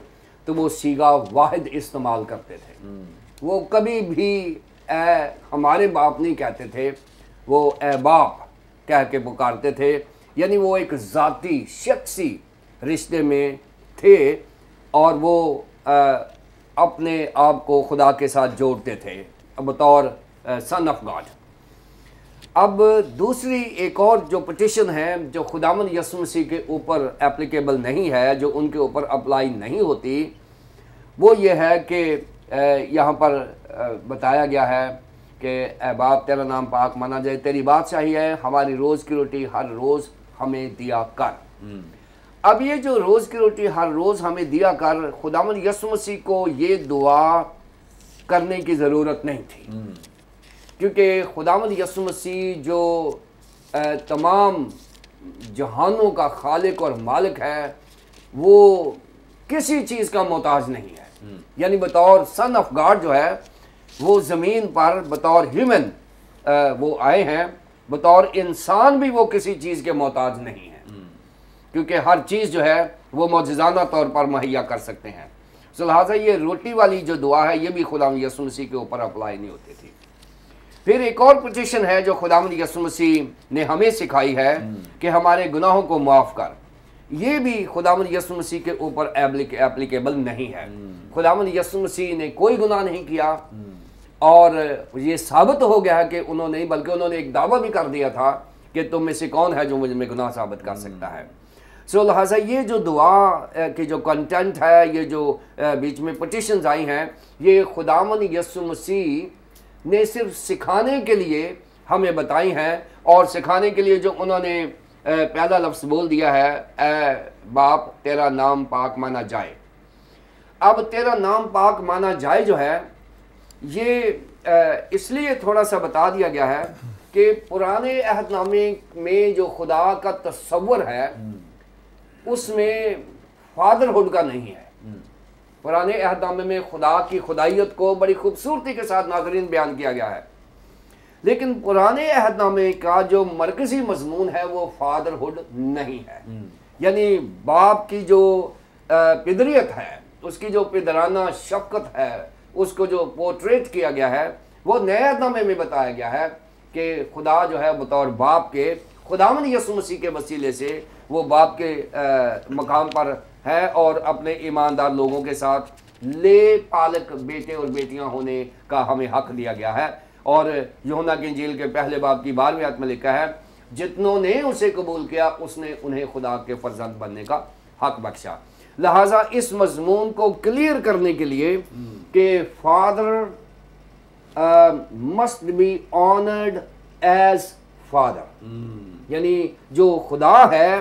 तो वो सीगा वाहिद इस्तेमाल करते थे वो कभी भी ए हमारे बाप नहीं कहते थे वो ए बाप कह के पुकारते थे यानी वो एक ज़ाती शख्सी रिश्ते में थे और वो आ, अपने आप को खुदा के साथ जोड़ते थे बतौर सन ऑफ गॉड अब दूसरी एक और जो पटिशन है जो खुदामन यसु मसीह के ऊपर एप्लीकेबल नहीं है जो उनके ऊपर अप्लाई नहीं होती वो ये है कि uh, यहाँ पर uh, बताया गया है कि बाप तेरा नाम पाक माना जाए तेरी चाहिए है हमारी रोज़ की रोटी हर रोज़ हमें दिया कर हम्म। अब ये जो रोज़ की रोटी हर रोज़ हमें दिया कर खुदामन यसु मसीह को ये दुआ करने की ज़रूरत नहीं थी हम्म। क्योंकि खुदाम यसु मसीह जो तमाम जहानों का खालिक और मालिक है वो किसी चीज़ का मोहताज नहीं है हम्म। यानी बतौर सन ऑफ गॉड जो है वो ज़मीन पर बतौर ह्यूमन वो आए हैं बतौर इंसान भी वो किसी चीज़ के मोहताज नहीं है हम्म। क्योंकि हर चीज़ जो है वो मौजाना तौर पर मुहैया कर सकते हैं सो लिहाजा ये रोटी वाली जो दुआ है ये भी खुदा यसु मसीह के ऊपर अप्लाई नहीं होती थी फिर एक और पोजिशन है जो खुदाम यसमसी ने हमें सिखाई है हम्म। कि हमारे गुनाहों को माफ़ कर ये भी खुदाम यसमसी के ऊपर एप्लीकेबल नहीं है हम्म। खुदाम यसमसी ने कोई गुनाह नहीं किया हम्म। और ये साबित हो गया है कि उन्होंने बल्कि उन्होंने एक दावा भी कर दिया था कि तुम में से कौन है जो मुझे में गुनाह साबित कर सकता है सो लिहाजा ये जो दुआ की जो कंटेंट है ये जो बीच में पटिशन आई हैं ये खुदाम यसु मसीह ने सिर्फ सिखाने के लिए हमें बताई हैं और सिखाने के लिए जो उन्होंने पहला लफ्स बोल दिया है ए बाप तेरा नाम पाक माना जाए अब तेरा नाम पाक माना जाए जो है ये इसलिए थोड़ा सा बता दिया गया है कि पुराने अहदनामे में जो खुदा का तस्वर है हम्म। उसमें फादरहुड का नहीं है पुराने अहदामे में खुदा की खुदाइत को बड़ी खूबसूरती के साथ नाजरीन बयान किया गया है लेकिन पुराने अहदनामे का जो मरकजी मजमून है वो फादरहुड नहीं है हम्म। यानी बाप की जो पिदरीत है उसकी जो पिदराना शफकत है उसको जो पोर्ट्रेट किया गया है वो नए अहदनामे में बताया गया है कि खुदा जो है बतौर बाप के खुदाम यसु मसीह के वसीले से वो बाप के मकाम पर है और अपने ईमानदार लोगों के साथ ले पालक बेटे और बेटियां होने का हमें हक दिया गया है और यमुना की झील के पहले बाप की बारहवीं आत्म लिखा है जितनों ने उसे कबूल किया उसने उन्हें खुदा के फर्जंद बनने का हक बख्शा लिहाजा इस मजमून को क्लियर करने के लिए कि father must be honoured as father hmm. यानी जो खुदा है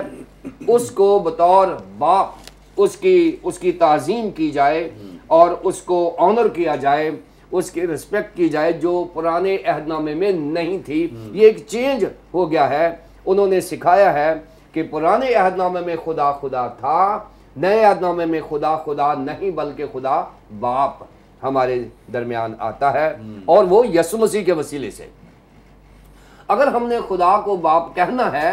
उसको बतौर बाप उसकी उसकी तज़ीम की जाए हम्म। और उसको ऑनर किया जाए उसकी रिस्पेक्ट की जाए जो पुराने अहदनामे में नहीं थी हम्म। ये एक चेंज हो गया है उन्होंने सिखाया है कि पुराने अहदनामे में खुदा खुदा था नए अहदनामे में खुदा खुदा नहीं बल्कि खुदा बाप हमारे दरमियान आता है हम्म। और वो यसु मसीह के वसीले से अगर हमने खुदा को बाप कहना है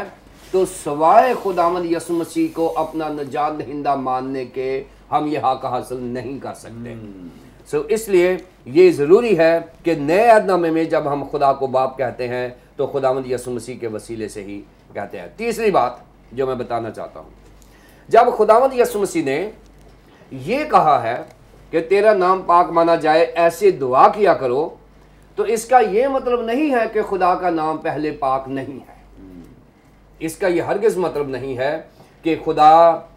तो सवाय खुदावंद यसु मसीह को अपना نجات دہندہ માનને કે હમ યહા ક حاصل નહીં કર સકતે સો ઇસલિયે યે જરૂરી હૈ કે નય આદમે મેં જબ હમ ખુદા કો બાપ કહેતે હૈ તો ખુદાવંદ યસુ મસીહ કે વસીલે સે હી કહેતે હૈ તીસરી બાત જો મેં બતાના ચાહતા હુમ જબ ખુદાવંદ યસુ મસીહ ને યે કહા હૈ કે tera naam paak mana jaye aise dua kiya karo તો ઇસકા યે મતલબ નહીં હૈ કે ખુદા કા નામ પહેલે પાક નહીં इसका यह हरगज़ मतलब नहीं है कि खुदा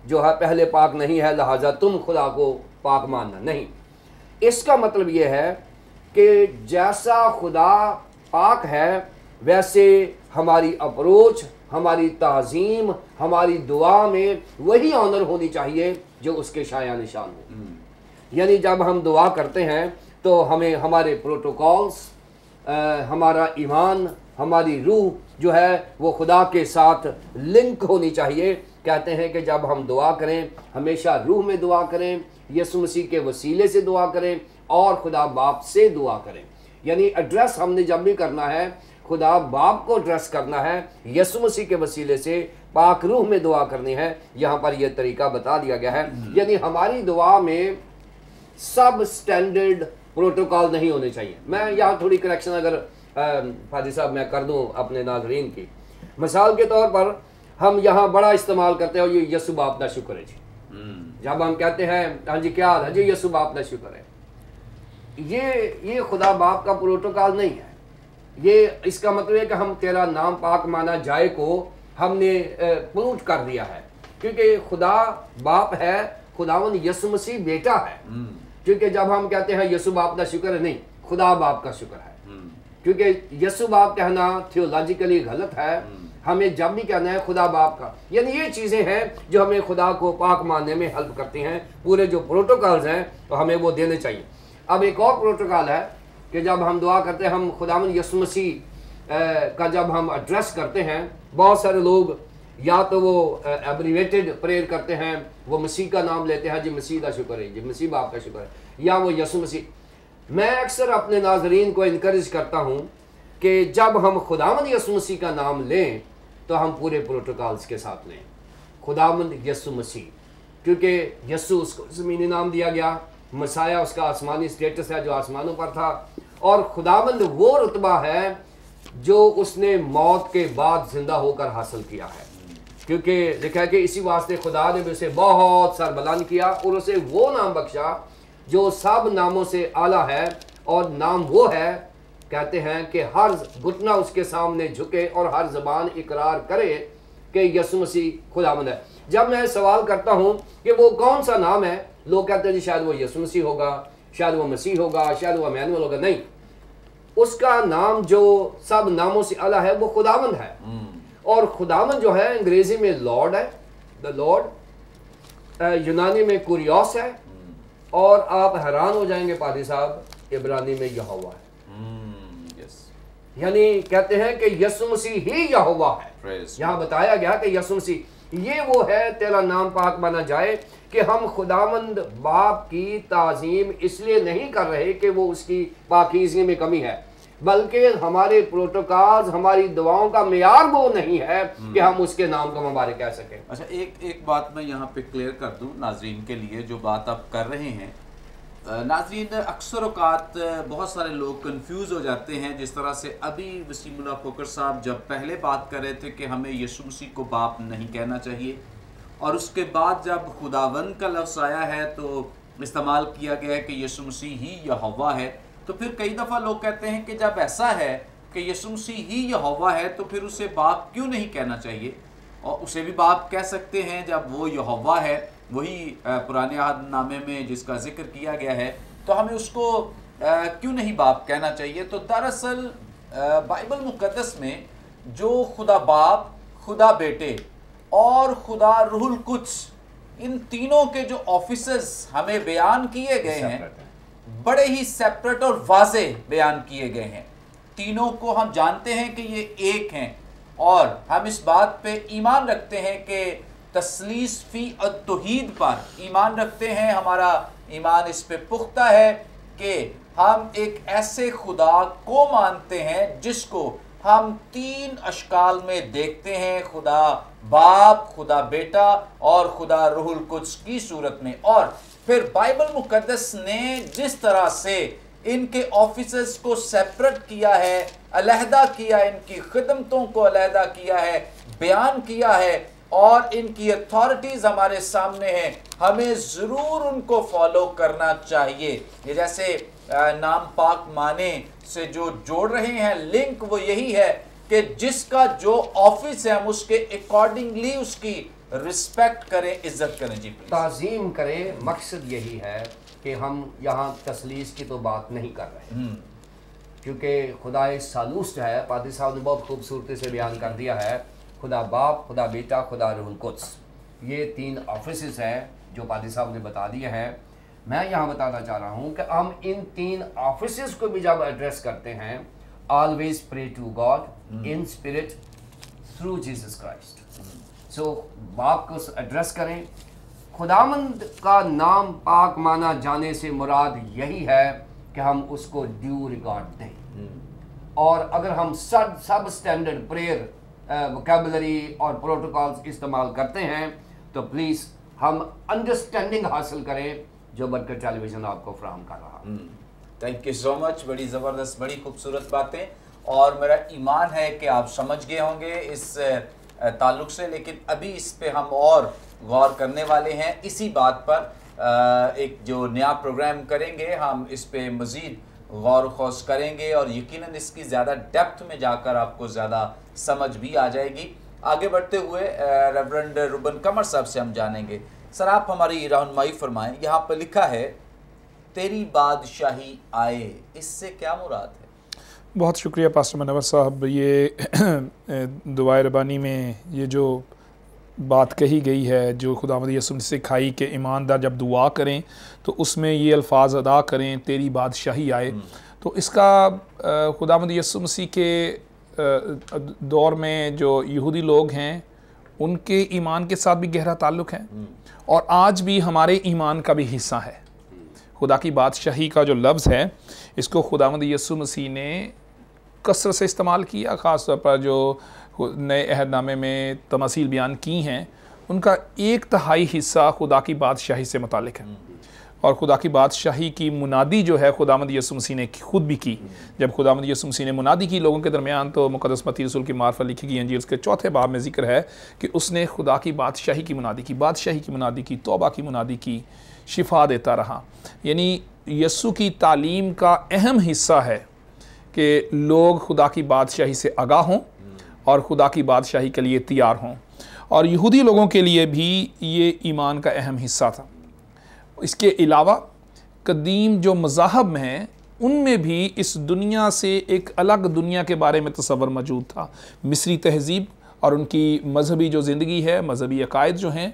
जो है पहले पाक नहीं है लिहाजा तुम खुदा को पाक मानना नहीं इसका मतलब यह है कि जैसा खुदा पाक है वैसे हमारी अप्रोच हमारी तहजीम हमारी दुआ में वही ऑनर होनी चाहिए जो उसके शाया निशान हो हम्म। यानी जब हम दुआ करते हैं तो हमें हमारे प्रोटोकॉल्स हमारा ईमान हमारी रूह जो है वो खुदा के साथ लिंक होनी चाहिए कहते हैं कि जब हम दुआ करें हमेशा रूह में दुआ करें यसु मसीह के वसीले से दुआ करें और खुदा बाप से दुआ करें यानी एड्रेस हमने जब भी करना है खुदा बाप को एड्रेस करना है यसु मसीह के वसीले से पाक रूह में दुआ करनी है यहाँ पर यह तरीका बता दिया गया है यानी हमारी दुआ में सब स्टैंडर्ड प्रोटोकॉल नहीं होने चाहिए मैं यहाँ थोड़ी करेक्शन अगर फाजी साहब मैं कर दूँ अपने नाजरीन की मिसाल के तौर पर हम यहाँ बड़ा इस्तेमाल करते हैं और ये यसु बाप का शुक्र है जी हम्म। जब हम कहते हैं हाँ जी क्या है जी यसु बाप का शुक्र है ये ये खुदा बाप का प्रोटोकॉल नहीं है ये इसका मतलब है कि हम तेरा नाम पाक माना जाए को हमने प्रूट कर दिया है क्योंकि खुदा बाप है खुदावन यसु मसीह बेटा है हम्म। क्योंकि जब हम कहते हैं यसु बाप का शुक्र है नहीं खुदा बाप का शुक्र है क्योंकि यसु बाप कहना थियोलॉजिकली गलत है हम्म। हमें जब भी कहना है खुदा बाप का यानी ये चीज़ें हैं जो हमें खुदा को पाक मानने में हेल्प करती हैं पूरे जो प्रोटोकॉल्स हैं तो हमें वो देने चाहिए अब एक और प्रोटोकॉल है कि जब हम दुआ करते हैं हम खुदा यसु मसीह का जब हम एड्रेस करते हैं बहुत सारे लोग या तो वो एब्रीवेटेड प्रेयर करते हैं वो मसीह का नाम लेते हैं जी मसीह का शुक्र है जी मसीह बाप का शुक्र है या वो यसु मसीह मैं अक्सर अपने नाजरीन को इनक्रेज करता हूँ कि जब हम खुदामद यसु मसीह का नाम लें तो हम पूरे प्रोटोकॉल्स के साथ लें खुदामंद यसु मसीह क्योंकि यसु उसको ज़मीनी नाम दिया गया मसाया उसका आसमानी स्टेटस है जो आसमानों पर था और खुदाबंद वो रुतबा है जो उसने मौत के बाद ज़िंदा होकर हासिल किया है क्योंकि लिखा है कि इसी वास्ते खुदा ने भी उसे बहुत बलान किया और उसे वो नाम बख्शा जो सब नामों से आला है और नाम वो है कहते हैं कि हर घुटना उसके सामने झुके और हर जबान इकरार करे कि यसु मसीह खुदामंद है जब मैं सवाल करता हूँ कि वो कौन सा नाम है लोग कहते हैं जी शायद वो यसु मसीह होगा शायद वो मसीह होगा शायद वो मैनुअल होगा नहीं उसका नाम जो सब नामों से अला है वो खुदावंद है हम्म। और खुदावंद जो है अंग्रेजी में लॉर्ड है द लॉर्ड यूनानी में कुरियोस है और आप हैरान हो जाएंगे पादी साहब इब्रानी में यह हुआ है hmm, यानी कहते हैं कि यसु मसीह ही यह हुआ है यहाँ बताया गया कि यसु मसीह ये वो है तेरा नाम पाक माना जाए कि हम खुदामंद बाप की ताजीम इसलिए नहीं कर रहे कि वो उसकी पाकिजगी में कमी है बल्कि हमारे प्रोटोकॉल हमारी दवाओं का मैार वो नहीं है हम्म। कि हम उसके नाम को हमारे कह सकें अच्छा एक एक बात मैं यहाँ पे क्लियर कर दूँ नाजरीन के लिए जो बात आप कर रहे हैं नाजरीन अक्सर अवकात बहुत सारे लोग कन्फ्यूज़ हो जाते हैं जिस तरह से अभी वसीमुल्ला खोकर साहब जब पहले बात कर रहे थे कि हमें यीशु को बाप नहीं कहना चाहिए और उसके बाद जब खुदावंद का लफ्ज़ आया है तो इस्तेमाल किया गया है कि यीशु ही यह हवा है तो फिर कई दफ़ा लोग कहते हैं कि जब ऐसा है कि यसु मसीह ही यहोवा है तो फिर उसे बाप क्यों नहीं कहना चाहिए और उसे भी बाप कह सकते हैं जब वो यहोवा है वही पुराने नामे में जिसका जिक्र किया गया है तो हमें उसको क्यों नहीं बाप कहना चाहिए तो दरअसल बाइबल मुक़दस में जो खुदा बाप खुदा बेटे और खुदा रुहुल कुछ इन तीनों के जो ऑफिस हमें बयान किए गए हैं बड़े ही सेपरेट और वाजे बयान किए गए हैं तीनों को हम जानते हैं कि ये एक हैं और हम इस बात पे ईमान रखते हैं कि तसलीस फ़ी तोहद पर ईमान रखते हैं हमारा ईमान इस पर पुख्ता है कि हम एक ऐसे खुदा को मानते हैं जिसको हम तीन अशकाल में देखते हैं खुदा बाप खुदा बेटा और खुदा रूहुल कुछ की सूरत में और फिर बाइबल मुकदस ने जिस तरह से इनके ऑफिसर्स को सेपरेट किया है अलहदा किया इनकी खदमतों को अलहदा किया है बयान किया है और इनकी अथॉरिटीज़ हमारे सामने हैं हमें ज़रूर उनको फॉलो करना चाहिए ये जैसे नाम पाक माने से जो जोड़ रहे हैं लिंक वो यही है कि जिसका जो ऑफिस है हम उसके अकॉर्डिंगली उसकी रिस्पेक्ट करें इज्जत करें जी तज़ीम करें मकसद यही है कि हम यहाँ तसलीस की तो बात नहीं कर रहे हम्म। क्योंकि खुदा सालूस जो है पादी साहब ने बहुत खूबसूरती से बयान कर दिया है खुदा बाप खुदा बेटा खुदा रुलकुस ये तीन ऑफिस हैं जो पादी साहब ने बता दिए हैं मैं यहाँ बताना चाह रहा हूँ कि हम इन तीन ऑफिस को भी जब एड्रेस करते हैं always pray to God in spirit through Jesus Christ so बाप को एड्रेस करें खुदामंद का नाम पाक माना जाने से मुराद यही है कि हम उसको ड्यू रिकॉर्ड दें हम्म। और अगर हम सब सब स्टैंडर्ड प्रेयर वोकेबलरी और प्रोटोकॉल्स इस्तेमाल करते हैं तो प्लीज़ हम अंडरस्टैंडिंग हासिल करें जो बनकर टेलीविज़न आपको फ्राहम कर रहा थैंक यू सो मच बड़ी ज़बरदस्त बड़ी खूबसूरत बातें और मेरा ईमान है कि आप समझ गए होंगे इस ताल्लुक से लेकिन अभी इस पर हम और गौर करने वाले हैं इसी बात पर एक जो नया प्रोग्राम करेंगे हम इस पर मज़ीद गौर खोज करेंगे और यकीनन इसकी ज़्यादा डेप्थ में जाकर आपको ज़्यादा समझ भी आ जाएगी आगे बढ़ते हुए रेवरेंड रुबन कमर साहब से हम जानेंगे सर आप हमारी रहनमाई फरमाएं यहाँ पर लिखा है तेरी बादशाही आए इससे क्या मुराद है बहुत शुक्रिया पास्टर मनवर साहब ये दुआ रबानी में ये जो बात कही गई है जो खुदा यसुम से खाई ईमानदार जब दुआ करें तो उसमें ये अल्फाज अदा करें तेरी बादशाही आए हम्म। तो इसका खुदा यसुम के दौर में जो यहूदी लोग हैं उनके ईमान के साथ भी गहरा ताल्लुक है हम्म। और आज भी हमारे ईमान का भी हिस्सा है खुदा की बादशाही का जो लफ्ज़ है इसको खुदावंद यसु मसीह ने कसर से इस्तेमाल किया ख़ास तौर पर जो नए अहदनामे में तमसील बयान की हैं उनका एक तहाई हिस्सा खुदा की बादशाही से मुतक है हम्म। और खुदा की बादशाही की मुनादी जो है खुदामद यसुमसी ने खुद भी की हम्म। जब खुदामद यसुमसी ने मुनादी की लोगों के दरमियान तो मुकदस मती रसूल की मार्फ लिखी गई अंजीर उसके चौथे बाब में जिक्र है कि उसने खुदा की बादशाही की मुनादी की बादशाही की मुनादी की तोबा की मुनादी की शिफा देता रहा यानी यस्सु की तालीम का अहम हिस्सा है कि लोग खुदा की बादशाही से आगा हों और खुदा की बादशाही के लिए तैयार हों और यहूदी लोगों के लिए भी ये ईमान का अहम हिस्सा था इसके अलावा कदीम जो मज़ाहब हैं उनमें भी इस दुनिया से एक अलग दुनिया के बारे में तस्वर मौजूद था मिस्री तहजीब और उनकी मजहबी जो ज़िंदगी है मजहबी अकायद जो हैं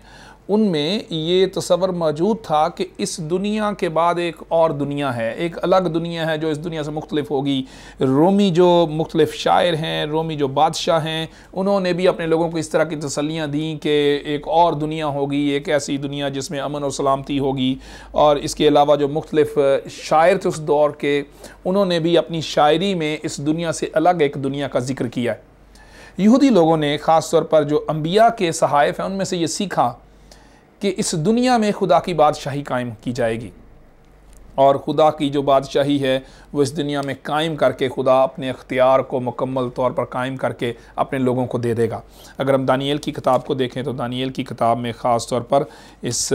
उनमें ये तस्वर मौजूद था कि इस दुनिया के बाद एक और दुनिया है एक अलग दुनिया है जो इस दुनिया से मुख्तलिफ होगी रोमी जो मुख्तलिफ शायर हैं रोमी जो बादशाह हैं उन्होंने भी अपने लोगों को इस तरह की तसलियाँ दी कि एक और दुनिया होगी एक ऐसी दुनिया जिसमें अमन और सलामती होगी और इसके अलावा जो मुख्तलिफ शायर थे उस दौर के उन्होंने भी अपनी शायरी में इस दुनिया से अलग एक दुनिया का जिक्र किया है यहूदी लोगों ने ख़ास तौर पर जो अम्बिया के सहाइफ हैं उनमें से ये सीखा कि इस दुनिया में खुदा की बादशाही कायम की जाएगी और खुदा की जो बादशाही है वो इस दुनिया में कायम करके खुदा अपने अख्तियार को मुकम्मल तौर पर कायम करके अपने लोगों को दे देगा अगर हम दानियल की किताब को देखें तो दानियल की किताब में ख़ास तौर पर इस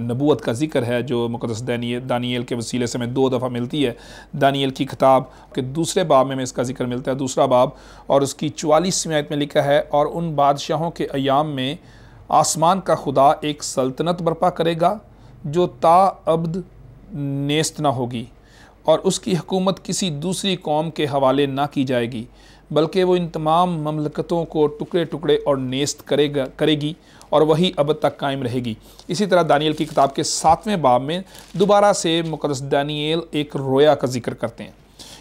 नबूत का जिक्र है जो मुकदस दानियल दानियल के वसीले से हमें दो दफ़ा मिलती है दानियल की किताब के दूसरे बाब में इसका जिक्र मिलता है दूसरा बाब और उसकी चवालीसवीं आयत में लिखा है और उन बादशाहों के अयाम में आसमान का खुदा एक सल्तनत बर्पा करेगा जो ताअब्द नेस्त ना होगी और उसकी हकूमत किसी दूसरी कौम के हवाले ना की जाएगी बल्कि वो इन तमाम ममलकतों को टुकड़े टुकड़े और नेस्त करेगा करेगी और वही अब तक कायम रहेगी इसी तरह दानियल की किताब के सातवें बाब में दोबारा से मुकदस दानियल एक रोया का जिक्र करते हैं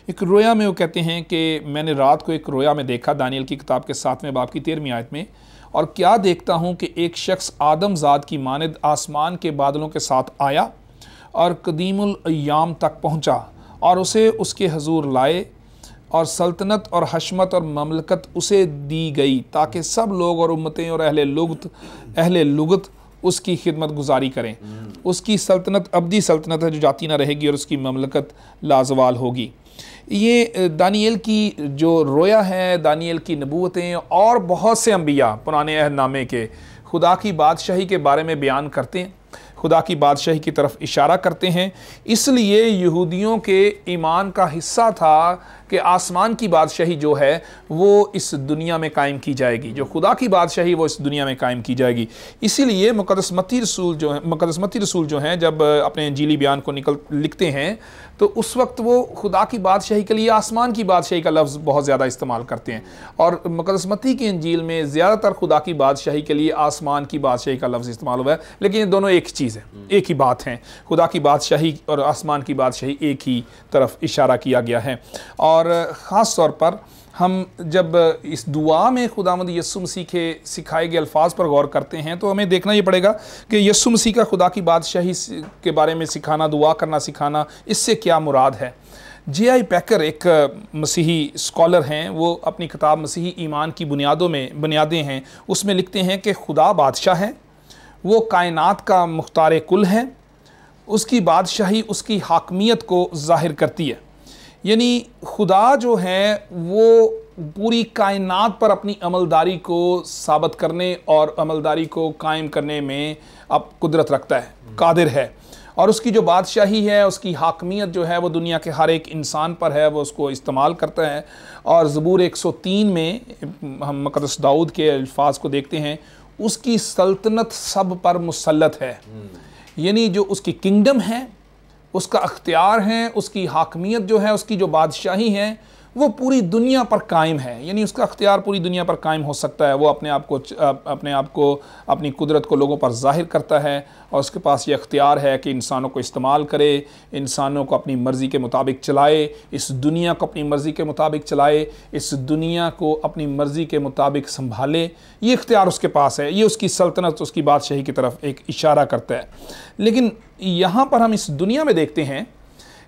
एक रोया में वो कहते हैं कि मैंने रात को एक रोया में देखा दानियल की किताब के सातवें बाब की तेरहवीं आयत में और क्या देखता हूँ कि एक शख्स आदमजाद की मानद आसमान के बादलों के साथ आया और कदीमयाम तक पहुँचा और उसे उसके हजूर लाए और सल्तनत और हशमत और ममलकत उसे दी गई ताकि सब लोग और उम्मतें और अहले लुगत अहले लुगत उसकी खिदमत गुजारी करें हम्म। उसकी सल्तनत अबदी सल्तनत है जो जाती ना रहेगी और उसकी ममलकत लाजवाल होगी ये दानियल की जो रोया है दानियल की नबूतें और बहुत से अम्बिया पुराने अहदनामे के खुदा की बादशाही के बारे में बयान करते हैं खुदा की बादशाही की तरफ इशारा करते हैं इसलिए यहूदियों के ईमान का हिस्सा था कि आसमान की बादशाही जो है वो इस दुनिया में कायम की जाएगी जो खुदा की बादशाही वो इस दुनिया में कायम की जाएगी इसीलिए मुकदसमती रसूल जो है मुकदसमती रसूल जो हैं जब अपने जीली बयान को निकल लिखते हैं तो उस वक्त वो खुदा की बादशाही के लिए आसमान की बादशाही का लफ्ज़ बहुत ज़्यादा इस्तेमाल करते हैं और मकदसमती की इंजील में ज़्यादातर खुदा की बादशाही के लिए आसमान की बादशाही का लफ्ज़ इस्तेमाल हुआ है लेकिन ये दोनों एक चीज़ है हम्म। एक ही बात है खुदा की बादशाही और आसमान की बादशाही एक ही तरफ इशारा किया गया है और ख़ास तौर पर हम जब इस दुआ में खुदा मद यसु मसीह के सिखाए गए अल्फाज पर गौर करते हैं तो हमें देखना ये पड़ेगा कि यसु मसीह का खुदा की बादशाही के बारे में सिखाना दुआ करना सिखाना इससे क्या मुराद है जे आई पैकर एक मसीही स्कॉलर हैं वो अपनी किताब मसीही ईमान की बुनियादों में बुनियादें हैं उसमें लिखते हैं कि खुदा बादशाह है वो कायनात का मुख्तार कुल है उसकी बादशाही उसकी हाकमियत को ज़ाहिर करती है यानी खुदा जो है वो पूरी कायनात पर अपनी अमलदारी को साबित करने और अमलदारी को कायम करने में अब कुदरत रखता है हम्म। कादिर है और उसकी जो बादशाही है उसकी हाकमियत जो है वो दुनिया के हर एक इंसान पर है वो उसको इस्तेमाल करता है और ज़बूर 103 में हम मकदस दाऊद के अल्फाज को देखते हैं उसकी सल्तनत सब पर मुसलत है हम्म। यानी जो उसकी किंगडम है उसका अख्तियार है उसकी हाकमियत जो है उसकी जो बादशाही है वो पूरी दुनिया पर कायम है यानी उसका अख्तियार पूरी दुनिया पर कायम हो सकता है वो अपने आप को अपने आप को अपनी कुदरत को लोगों पर जाहिर करता है और उसके पास ये अख्तियार है कि इंसानों को इस्तेमाल करे इंसानों को अपनी मर्ज़ी के मुताबिक चलाए इस दुनिया को अपनी मर्ज़ी के मुताबिक चलाए इस दुनिया को अपनी मर्ज़ी के मुताबिक संभाले ये अख्तियार उसके पास है ये उसकी सल्तनत उसकी बादशाही की तरफ एक इशारा करता है लेकिन यहाँ पर हम इस दुनिया में देखते हैं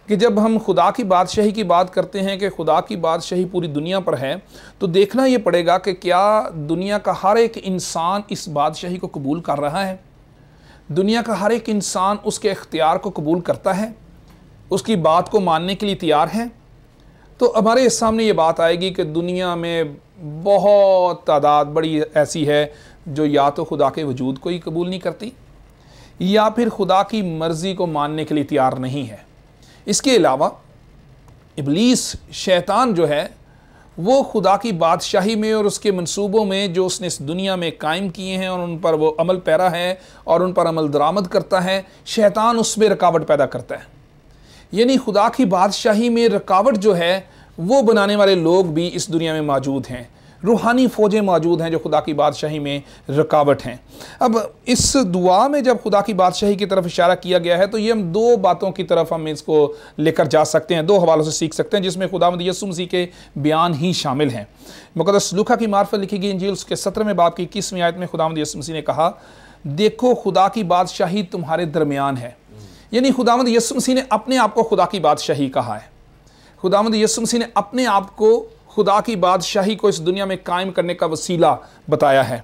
कि जब हम खुदा की बादशाही की बात करते हैं कि खुदा की बादशाही पूरी दुनिया पर है तो देखना ये पड़ेगा कि क्या दुनिया का हर एक इंसान इस बादशाही को कबूल कर रहा है दुनिया का हर एक इंसान उसके अख्तियार को कबूल करता है उसकी बात को मानने के लिए तैयार है तो हमारे सामने ये बात आएगी कि दुनिया में बहुत तादाद बड़ी ऐसी है जो या तो खुदा के वजूद को ही कबूल नहीं करती या फिर खुदा की मर्ज़ी को मानने के लिए तैयार नहीं है इसके अलावा इबलीस शैतान जो है वो खुदा की बादशाही में और उसके मंसूबों में जो उसने इस दुनिया में कायम किए हैं और उन पर वो अमल पैरा है और उन पर अमल दरामद करता है शैतान उसमें रुकावट पैदा करता है यानी खुदा की बादशाही में रुकावट जो है वो बनाने वाले लोग भी इस दुनिया में मौजूद हैं रूहानी फ़ौजें मौजूद हैं जो खुदा की बादशाही में रुकावट हैं अब इस दुआ में जब खुदा की बादशाही की तरफ इशारा किया गया है तो ये हम दो बातों की तरफ हम इसको लेकर जा सकते हैं दो हवालों से सीख सकते हैं जिसमें खुदा यसु मसीह के बयान ही शामिल हैं मुकदस लुखा की मार्फत लिखी गई इंजील उसके सत्र में बाप की इक्कीसवीं आयत में खुदा यसु मसीह ने कहा देखो खुदा की बादशाही तुम्हारे दरमियान है यानी खुदामद यसु मसीह ने अपने आप को खुदा की बादशाही कहा है खुदामद यसु मसीह ने अपने आप को खुदा की बादशाही को इस दुनिया में कायम करने का वसीला बताया है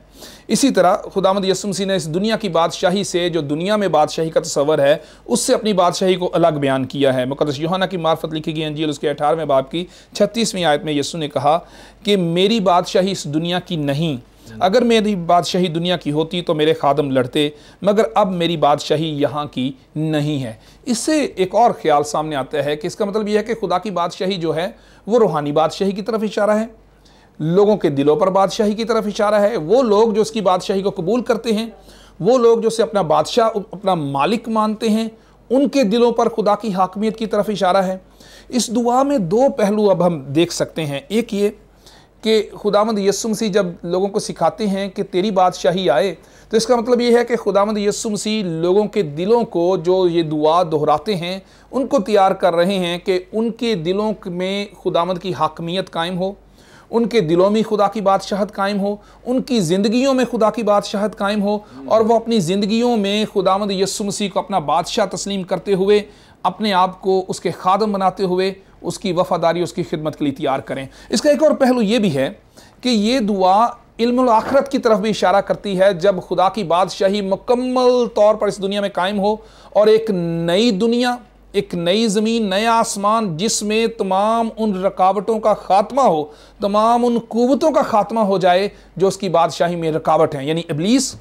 इसी तरह खुदामद यसुमसी ने इस दुनिया की बादशाही से जो दुनिया में बादशाही का तस्वर है उससे अपनी बादशाही को अलग बयान किया है मुकदस योहाना की मार्फत लिखी गई अंजील उसके अठारहवें बाप की छत्तीसवीं आयत में यसु ने कहा कि मेरी बादशाही इस दुनिया की नहीं अगर मेरी बादशाही दुनिया की होती तो मेरे खादम लड़ते मगर अब मेरी बादशाही यहाँ की नहीं है इससे एक और ख्याल सामने आता है कि इसका मतलब यह है कि खुदा की बादशाही जो है वो रूहानी बादशाही की तरफ इशारा है लोगों के दिलों पर बादशाही की तरफ इशारा है वो लोग जो उसकी बादशाही को कबूल करते हैं वो लोग जो उसे अपना बादशाह अपना मालिक मानते हैं उनके दिलों पर खुदा की हाकमियत की तरफ इशारा है इस दुआ में दो पहलू अब हम देख सकते हैं एक ये कि खुदामद यसु मसीह जब लोगों को सिखाते हैं कि तेरी बादशाही आए तो इसका मतलब ये है कि खुदामद यसु मसीह लोगों के दिलों को जो ये दुआ दोहराते हैं उनको तैयार कर रहे हैं कि उनके दिलों में खुदामद की हाकमियत कायम हो उनके दिलों में खुदा की बादशाहत कायम हो उनकी ज़िंदगियों में खुदा की बादशाहत कायम हो और वह अपनी ज़िंदगियों में खुदामद यसु मसीह को अपना बादशाह तस्लीम करते हुए अपने आप को उसके खादम बनाते हुए उसकी वफादारी उसकी खिदमत के लिए तैयार करें इसका एक और पहलू ये भी है कि ये दुआ इल्म आखरत की तरफ भी इशारा करती है जब खुदा की बादशाही मुकम्मल तौर पर इस दुनिया में कायम हो और एक नई दुनिया एक नई ज़मीन नया आसमान जिसमें तमाम उन रकावटों का खात्मा हो तमाम उन कुतों का खात्मा हो जाए जो उसकी बादशाही में रुकावट हैं यानी इबलीस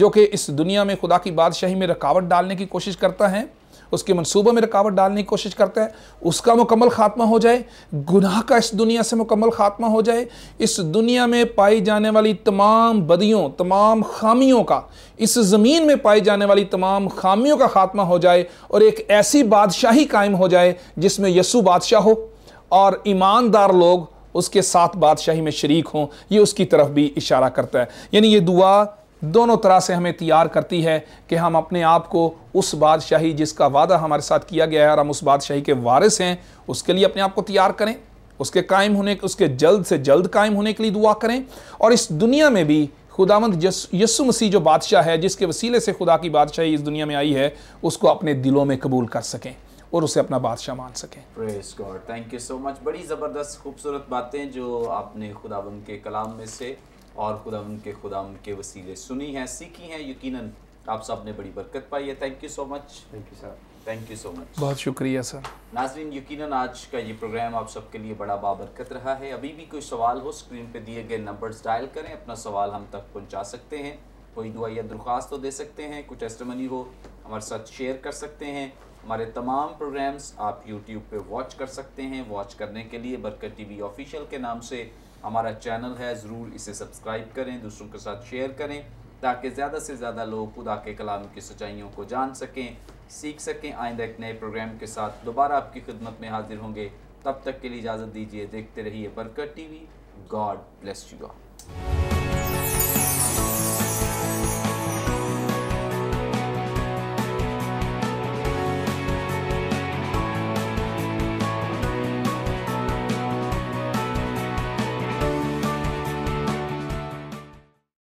जो कि इस दुनिया में खुदा की बादशाही में रकावट डालने की कोशिश करता है उसके मनसूबों में रुकावट डालने की कोशिश करते हैं उसका मुकम्मल खात्मा हो जाए गुनाह का इस दुनिया से मुकम्मल खात्मा हो जाए इस दुनिया में पाई जाने वाली तमाम बदियों तमाम खामियों का इस ज़मीन में पाई जाने वाली तमाम खामियों का खात्मा हो जाए और एक ऐसी बादशाही कायम हो जाए जिसमें यसु बादशाह हो और ईमानदार लोग उसके साथ बादशाही में शरीक हों ये उसकी तरफ भी इशारा करता है यानी ये दुआ दोनों तरह से हमें तैयार करती है कि हम अपने आप को उस बादशाही जिसका वादा हमारे साथ किया गया है और हम उस बादशाही के वारिस हैं उसके लिए अपने आप को तैयार करें उसके कायम होने उसके जल्द से जल्द कायम होने के लिए दुआ करें और इस दुनिया में भी खुदामंद यसु मसीह जो बादशाह है जिसके वसीले से खुदा की बादशाही इस दुनिया में आई है उसको अपने दिलों में कबूल कर सकें और उसे अपना बादशाह मान सकें थैंक यू सो मच बड़ी ज़बरदस्त खूबसूरत बातें जो आपने खुदाबंद के कलाम में से और खुदा उनके खुदा उनके वसीले सुनी हैं सीखी हैं यकीनन आप सब ने बड़ी बरकत पाई है thank you so much thank you sir thank you so much बहुत शुक्रिया सर नाजरीन यकीनन आज का ये प्रोग्राम आप सबके लिए बड़ा बाबरकत रहा है अभी भी कोई सवाल हो स्क्रीन पे दिए गए नंबर्स डायल करें अपना सवाल हम तक पहुंचा सकते हैं कोई दुआ या दरख्वास्त तो दे सकते हैं कुछ टेस्टमनी हो हमारे साथ शेयर कर सकते हैं हमारे तमाम प्रोग्राम्स आप यूट्यूब पे वॉच कर सकते हैं वॉच करने के लिए बरकत टीवी ऑफिशियल के नाम से हमारा चैनल है ज़रूर इसे सब्सक्राइब करें दूसरों के साथ शेयर करें ताकि ज़्यादा से ज़्यादा लोग खुदा के कलाम की सच्चाइयों को जान सकें सीख सकें आइंदा एक नए प्रोग्राम के साथ दोबारा आपकी खिदमत में हाजिर होंगे तब तक के लिए इजाज़त दीजिए देखते रहिए बरकत we God bless you God